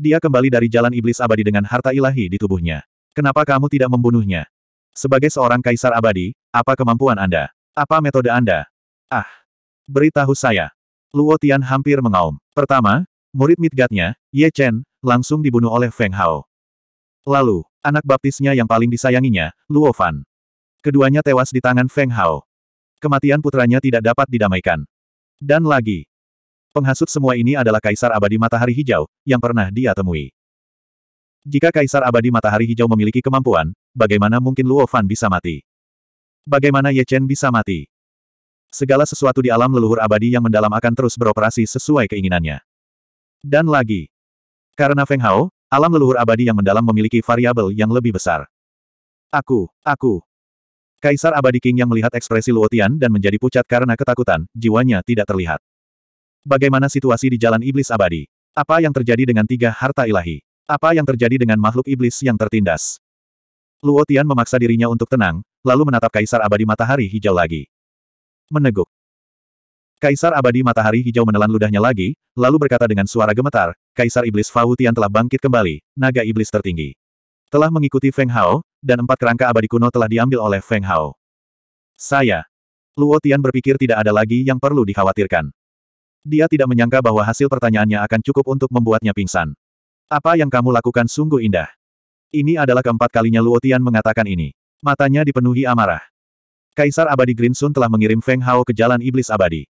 Dia kembali dari jalan iblis abadi dengan harta ilahi di tubuhnya. Kenapa kamu tidak membunuhnya? Sebagai seorang kaisar abadi, apa kemampuan Anda? Apa metode Anda? Ah! Beritahu saya. Luo Tian hampir mengaum. Pertama, murid Midgatnya, Ye Chen, langsung dibunuh oleh Feng Hao. Lalu, anak baptisnya yang paling disayanginya, Luo Fan. Keduanya tewas di tangan Feng Hao. Kematian putranya tidak dapat didamaikan. Dan lagi, penghasut semua ini adalah Kaisar Abadi Matahari Hijau, yang pernah dia temui. Jika Kaisar Abadi Matahari Hijau memiliki kemampuan, bagaimana mungkin Luo Fan bisa mati? Bagaimana Ye Chen bisa mati? Segala sesuatu di alam leluhur abadi yang mendalam akan terus beroperasi sesuai keinginannya. Dan lagi, karena Feng Hao, alam leluhur abadi yang mendalam memiliki variabel yang lebih besar. Aku, aku, Kaisar Abadi King yang melihat ekspresi Luotian dan menjadi pucat karena ketakutan, jiwanya tidak terlihat. Bagaimana situasi di Jalan Iblis Abadi? Apa yang terjadi dengan tiga harta ilahi? Apa yang terjadi dengan makhluk iblis yang tertindas? Luotian memaksa dirinya untuk tenang, lalu menatap Kaisar Abadi Matahari Hijau lagi. Meneguk. Kaisar Abadi Matahari Hijau menelan ludahnya lagi, lalu berkata dengan suara gemetar, Kaisar Iblis Fautian telah bangkit kembali, naga iblis tertinggi. Telah mengikuti Feng Hao, dan empat kerangka abadi kuno telah diambil oleh Feng Hao. Saya. Luo Tian berpikir tidak ada lagi yang perlu dikhawatirkan. Dia tidak menyangka bahwa hasil pertanyaannya akan cukup untuk membuatnya pingsan. Apa yang kamu lakukan sungguh indah. Ini adalah keempat kalinya Luo Tian mengatakan ini. Matanya dipenuhi amarah. Kaisar abadi Green Sun telah mengirim Feng Hao ke jalan iblis abadi.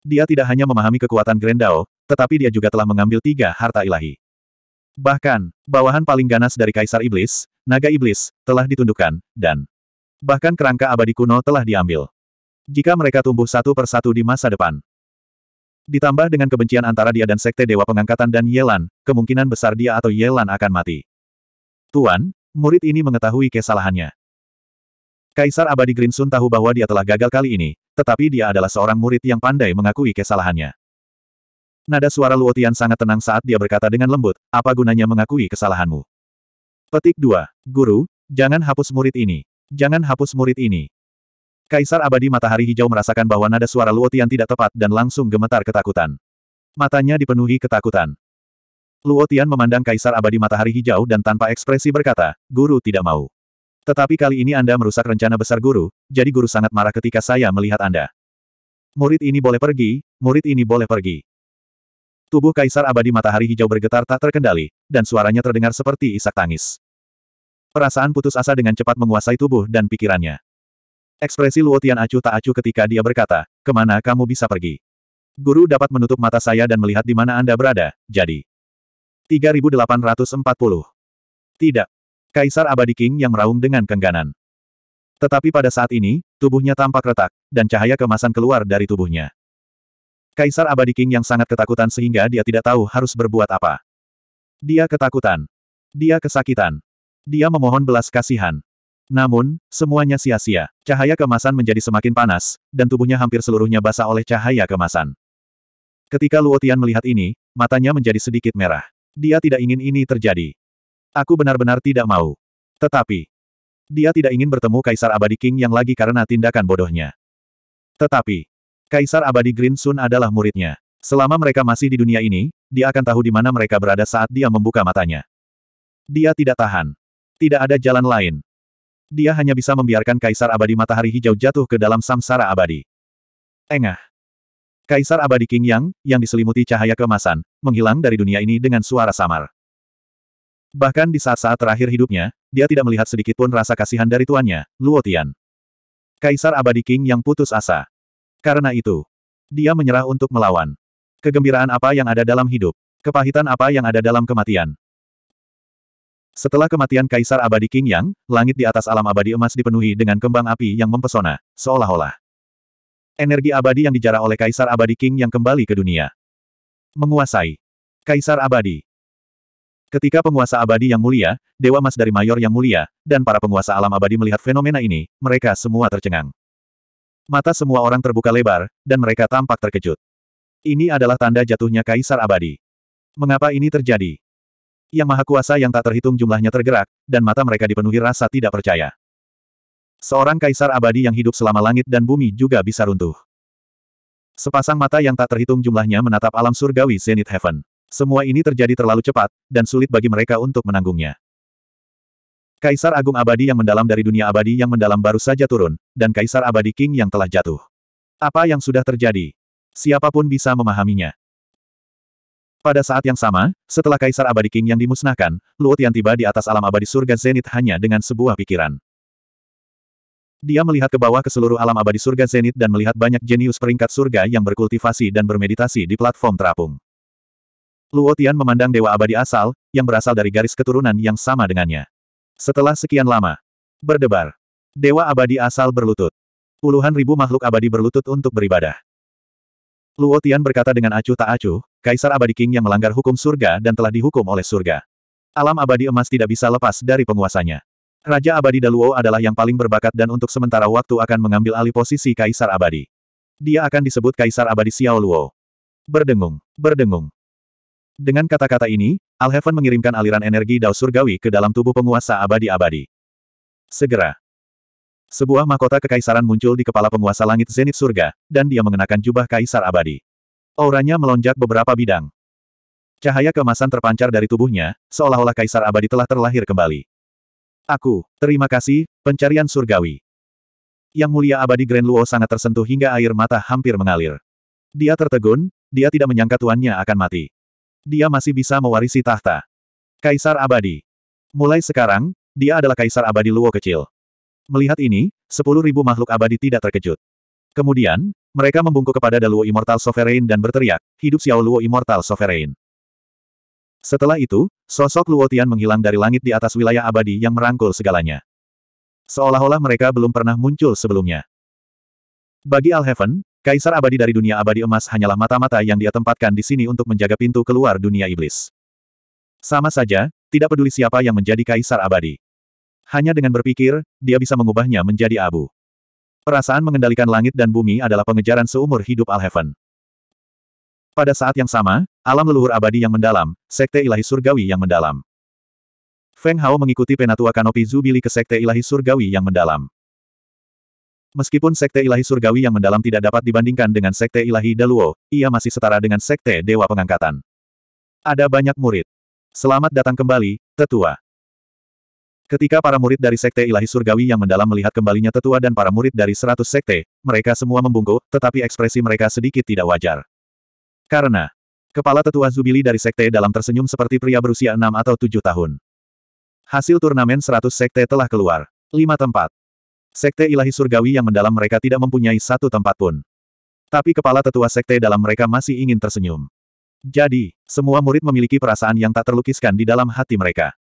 Dia tidak hanya memahami kekuatan Grendao, tetapi dia juga telah mengambil tiga harta ilahi. Bahkan, bawahan paling ganas dari Kaisar Iblis, naga iblis, telah ditundukkan, dan bahkan kerangka abadi kuno telah diambil. Jika mereka tumbuh satu persatu di masa depan, ditambah dengan kebencian antara dia dan Sekte Dewa Pengangkatan dan Yelan, kemungkinan besar dia atau Yelan akan mati. Tuan, murid ini mengetahui kesalahannya. Kaisar Abadi Grinsun tahu bahwa dia telah gagal kali ini, tetapi dia adalah seorang murid yang pandai mengakui kesalahannya. Nada suara Luotian sangat tenang saat dia berkata dengan lembut, apa gunanya mengakui kesalahanmu? Petik 2. Guru, jangan hapus murid ini. Jangan hapus murid ini. Kaisar abadi matahari hijau merasakan bahwa nada suara Luotian tidak tepat dan langsung gemetar ketakutan. Matanya dipenuhi ketakutan. Luotian memandang Kaisar abadi matahari hijau dan tanpa ekspresi berkata, Guru tidak mau. Tetapi kali ini Anda merusak rencana besar guru, jadi guru sangat marah ketika saya melihat Anda. Murid ini boleh pergi, murid ini boleh pergi. Tubuh Kaisar Abadi Matahari Hijau bergetar tak terkendali, dan suaranya terdengar seperti isak tangis. Perasaan putus asa dengan cepat menguasai tubuh dan pikirannya. Ekspresi Luotian acu tak acuh ketika dia berkata, kemana kamu bisa pergi? Guru dapat menutup mata saya dan melihat di mana Anda berada, jadi. 3840. Tidak. Kaisar Abadi King yang meraung dengan kengganan. Tetapi pada saat ini, tubuhnya tampak retak, dan cahaya kemasan keluar dari tubuhnya. Kaisar Abadi King yang sangat ketakutan sehingga dia tidak tahu harus berbuat apa. Dia ketakutan. Dia kesakitan. Dia memohon belas kasihan. Namun, semuanya sia-sia. Cahaya kemasan menjadi semakin panas, dan tubuhnya hampir seluruhnya basah oleh cahaya kemasan. Ketika Luotian melihat ini, matanya menjadi sedikit merah. Dia tidak ingin ini terjadi. Aku benar-benar tidak mau. Tetapi, dia tidak ingin bertemu Kaisar Abadi King yang lagi karena tindakan bodohnya. Tetapi, Kaisar Abadi Green Sun adalah muridnya. Selama mereka masih di dunia ini, dia akan tahu di mana mereka berada saat dia membuka matanya. Dia tidak tahan. Tidak ada jalan lain. Dia hanya bisa membiarkan Kaisar Abadi Matahari Hijau jatuh ke dalam samsara abadi. Engah. Kaisar Abadi King Yang, yang diselimuti cahaya kemasan, menghilang dari dunia ini dengan suara samar. Bahkan di saat-saat terakhir hidupnya, dia tidak melihat sedikitpun rasa kasihan dari tuannya, Luotian. Kaisar Abadi King Yang putus asa. Karena itu, dia menyerah untuk melawan. Kegembiraan apa yang ada dalam hidup? Kepahitan apa yang ada dalam kematian? Setelah kematian Kaisar Abadi King Yang, langit di atas alam abadi emas dipenuhi dengan kembang api yang mempesona, seolah-olah. Energi abadi yang dijarah oleh Kaisar Abadi King Yang kembali ke dunia. Menguasai. Kaisar Abadi. Ketika penguasa abadi yang mulia, Dewa Mas dari Mayor yang mulia, dan para penguasa alam abadi melihat fenomena ini, mereka semua tercengang. Mata semua orang terbuka lebar, dan mereka tampak terkejut. Ini adalah tanda jatuhnya Kaisar Abadi. Mengapa ini terjadi? Yang Maha Kuasa yang tak terhitung jumlahnya tergerak, dan mata mereka dipenuhi rasa tidak percaya. Seorang Kaisar Abadi yang hidup selama langit dan bumi juga bisa runtuh. Sepasang mata yang tak terhitung jumlahnya menatap alam surgawi Zenith Heaven. Semua ini terjadi terlalu cepat, dan sulit bagi mereka untuk menanggungnya. Kaisar Agung Abadi yang mendalam dari dunia abadi yang mendalam baru saja turun, dan Kaisar Abadi King yang telah jatuh. Apa yang sudah terjadi? Siapapun bisa memahaminya. Pada saat yang sama, setelah Kaisar Abadi King yang dimusnahkan, Luo Tian tiba di atas alam abadi surga Zenit hanya dengan sebuah pikiran. Dia melihat ke bawah ke seluruh alam abadi surga Zenit dan melihat banyak jenius peringkat surga yang berkultivasi dan bermeditasi di platform terapung. Luo Tian memandang Dewa Abadi asal, yang berasal dari garis keturunan yang sama dengannya. Setelah sekian lama, berdebar, dewa abadi asal berlutut. Puluhan ribu makhluk abadi berlutut untuk beribadah. Luo Tian berkata dengan acuh tak acuh, Kaisar Abadi King yang melanggar hukum surga dan telah dihukum oleh surga. Alam abadi emas tidak bisa lepas dari penguasanya. Raja Abadi Daluo adalah yang paling berbakat dan untuk sementara waktu akan mengambil alih posisi Kaisar Abadi. Dia akan disebut Kaisar Abadi Xiao Luo. Berdengung, berdengung. Dengan kata-kata ini, Alheaven mengirimkan aliran energi Dao Surgawi ke dalam tubuh penguasa abadi-abadi. Segera. Sebuah mahkota kekaisaran muncul di kepala penguasa langit Zenit Surga, dan dia mengenakan jubah kaisar abadi. Auranya melonjak beberapa bidang. Cahaya kemasan terpancar dari tubuhnya, seolah-olah kaisar abadi telah terlahir kembali. Aku, terima kasih, pencarian surgawi. Yang mulia abadi Grand Luo sangat tersentuh hingga air mata hampir mengalir. Dia tertegun, dia tidak menyangka tuannya akan mati. Dia masih bisa mewarisi tahta. Kaisar Abadi. Mulai sekarang, dia adalah Kaisar Abadi Luo kecil. Melihat ini, sepuluh ribu makhluk abadi tidak terkejut. Kemudian, mereka membungkuk kepada Daluo Immortal Sovereign dan berteriak, hidup Xiao Luo Immortal Sovereign. Setelah itu, sosok Luo Tian menghilang dari langit di atas wilayah abadi yang merangkul segalanya. Seolah-olah mereka belum pernah muncul sebelumnya. Bagi Alheaven, Kaisar abadi dari dunia abadi emas hanyalah mata-mata yang dia tempatkan di sini untuk menjaga pintu keluar dunia iblis. Sama saja, tidak peduli siapa yang menjadi kaisar abadi. Hanya dengan berpikir, dia bisa mengubahnya menjadi abu. Perasaan mengendalikan langit dan bumi adalah pengejaran seumur hidup al Alheaven. Pada saat yang sama, alam leluhur abadi yang mendalam, sekte ilahi surgawi yang mendalam. Feng Hao mengikuti penatua kanopi Zubili ke sekte ilahi surgawi yang mendalam. Meskipun sekte ilahi surgawi yang mendalam tidak dapat dibandingkan dengan sekte ilahi Daluo, ia masih setara dengan sekte Dewa Pengangkatan. Ada banyak murid. Selamat datang kembali, tetua. Ketika para murid dari sekte ilahi surgawi yang mendalam melihat kembalinya tetua dan para murid dari seratus sekte, mereka semua membungkuk, tetapi ekspresi mereka sedikit tidak wajar. Karena, kepala tetua Zubili dari sekte dalam tersenyum seperti pria berusia enam atau tujuh tahun. Hasil turnamen seratus sekte telah keluar. lima tempat. Sekte ilahi surgawi yang mendalam mereka tidak mempunyai satu tempat pun. Tapi kepala tetua sekte dalam mereka masih ingin tersenyum. Jadi, semua murid memiliki perasaan yang tak terlukiskan di dalam hati mereka.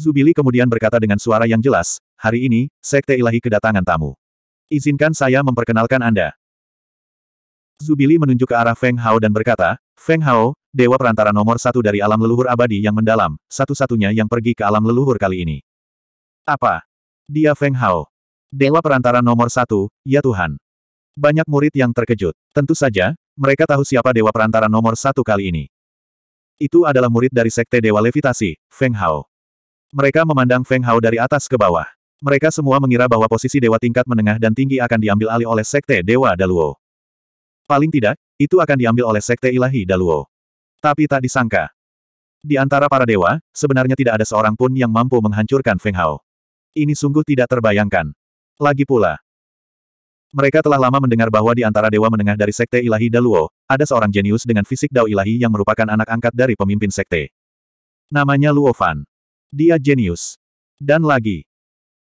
Zubili kemudian berkata dengan suara yang jelas, hari ini, sekte ilahi kedatangan tamu. Izinkan saya memperkenalkan Anda. Zubili menunjuk ke arah Feng Hao dan berkata, Feng Hao, dewa perantara nomor satu dari alam leluhur abadi yang mendalam, satu-satunya yang pergi ke alam leluhur kali ini. Apa? Dia Feng Hao. Dewa perantara nomor satu, ya Tuhan. Banyak murid yang terkejut. Tentu saja, mereka tahu siapa Dewa perantara nomor satu kali ini. Itu adalah murid dari Sekte Dewa Levitasi, Feng Hao. Mereka memandang Feng Hao dari atas ke bawah. Mereka semua mengira bahwa posisi Dewa tingkat menengah dan tinggi akan diambil alih oleh Sekte Dewa Daluo. Paling tidak, itu akan diambil oleh Sekte Ilahi Daluo. Tapi tak disangka. Di antara para dewa, sebenarnya tidak ada seorang pun yang mampu menghancurkan Feng Hao. Ini sungguh tidak terbayangkan. Lagi pula, mereka telah lama mendengar bahwa di antara dewa menengah dari Sekte Ilahi Daluo, ada seorang jenius dengan fisik Dao Ilahi yang merupakan anak angkat dari pemimpin Sekte. Namanya Luo Fan. Dia jenius. Dan lagi.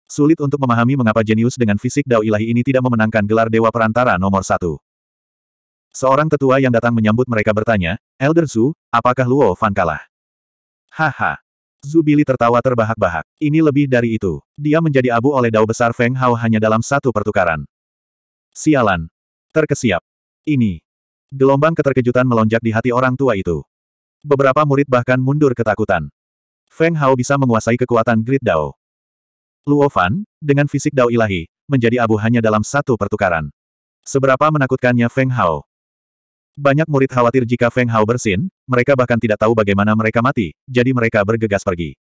Sulit untuk memahami mengapa jenius dengan fisik Dao Ilahi ini tidak memenangkan gelar Dewa Perantara nomor satu. Seorang tetua yang datang menyambut mereka bertanya, Elder Zhu, apakah Luo Fan kalah? Haha. Zubili tertawa terbahak-bahak. Ini lebih dari itu. Dia menjadi abu oleh dao besar Feng Hao hanya dalam satu pertukaran. Sialan. Terkesiap. Ini. Gelombang keterkejutan melonjak di hati orang tua itu. Beberapa murid bahkan mundur ketakutan. Feng Hao bisa menguasai kekuatan Grid Dao. Luo Fan, dengan fisik Dao ilahi, menjadi abu hanya dalam satu pertukaran. Seberapa menakutkannya Feng Hao. Banyak murid khawatir jika Feng Hao bersin, mereka bahkan tidak tahu bagaimana mereka mati, jadi mereka bergegas pergi.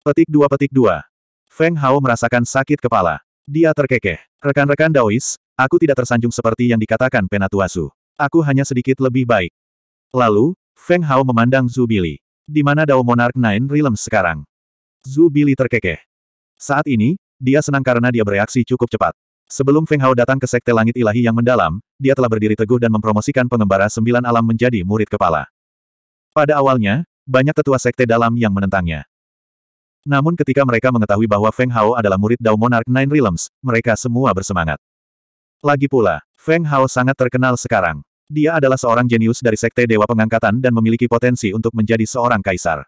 Petik 2 Petik 2. Feng Hao merasakan sakit kepala. Dia terkekeh. Rekan-rekan Daois, aku tidak tersanjung seperti yang dikatakan Penatuasu. Aku hanya sedikit lebih baik. Lalu, Feng Hao memandang Zhu Bili. Di mana Dao Monarch Nine Realms sekarang? Zhu Bili terkekeh. Saat ini, dia senang karena dia bereaksi cukup cepat. Sebelum Feng Hao datang ke Sekte Langit Ilahi yang mendalam, dia telah berdiri teguh dan mempromosikan pengembara sembilan alam menjadi murid kepala. Pada awalnya, banyak tetua sekte dalam yang menentangnya. Namun ketika mereka mengetahui bahwa Feng Hao adalah murid Dao Monarch Nine Realms, mereka semua bersemangat. Lagi pula, Feng Hao sangat terkenal sekarang. Dia adalah seorang jenius dari sekte Dewa Pengangkatan dan memiliki potensi untuk menjadi seorang kaisar.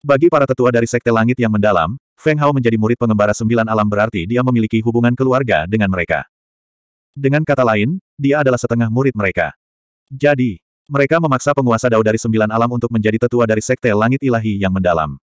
Bagi para tetua dari sekte langit yang mendalam, Feng Hao menjadi murid pengembara sembilan alam berarti dia memiliki hubungan keluarga dengan mereka. Dengan kata lain, dia adalah setengah murid mereka. Jadi, mereka memaksa penguasa Dao dari sembilan alam untuk menjadi tetua dari Sekte Langit Ilahi yang mendalam.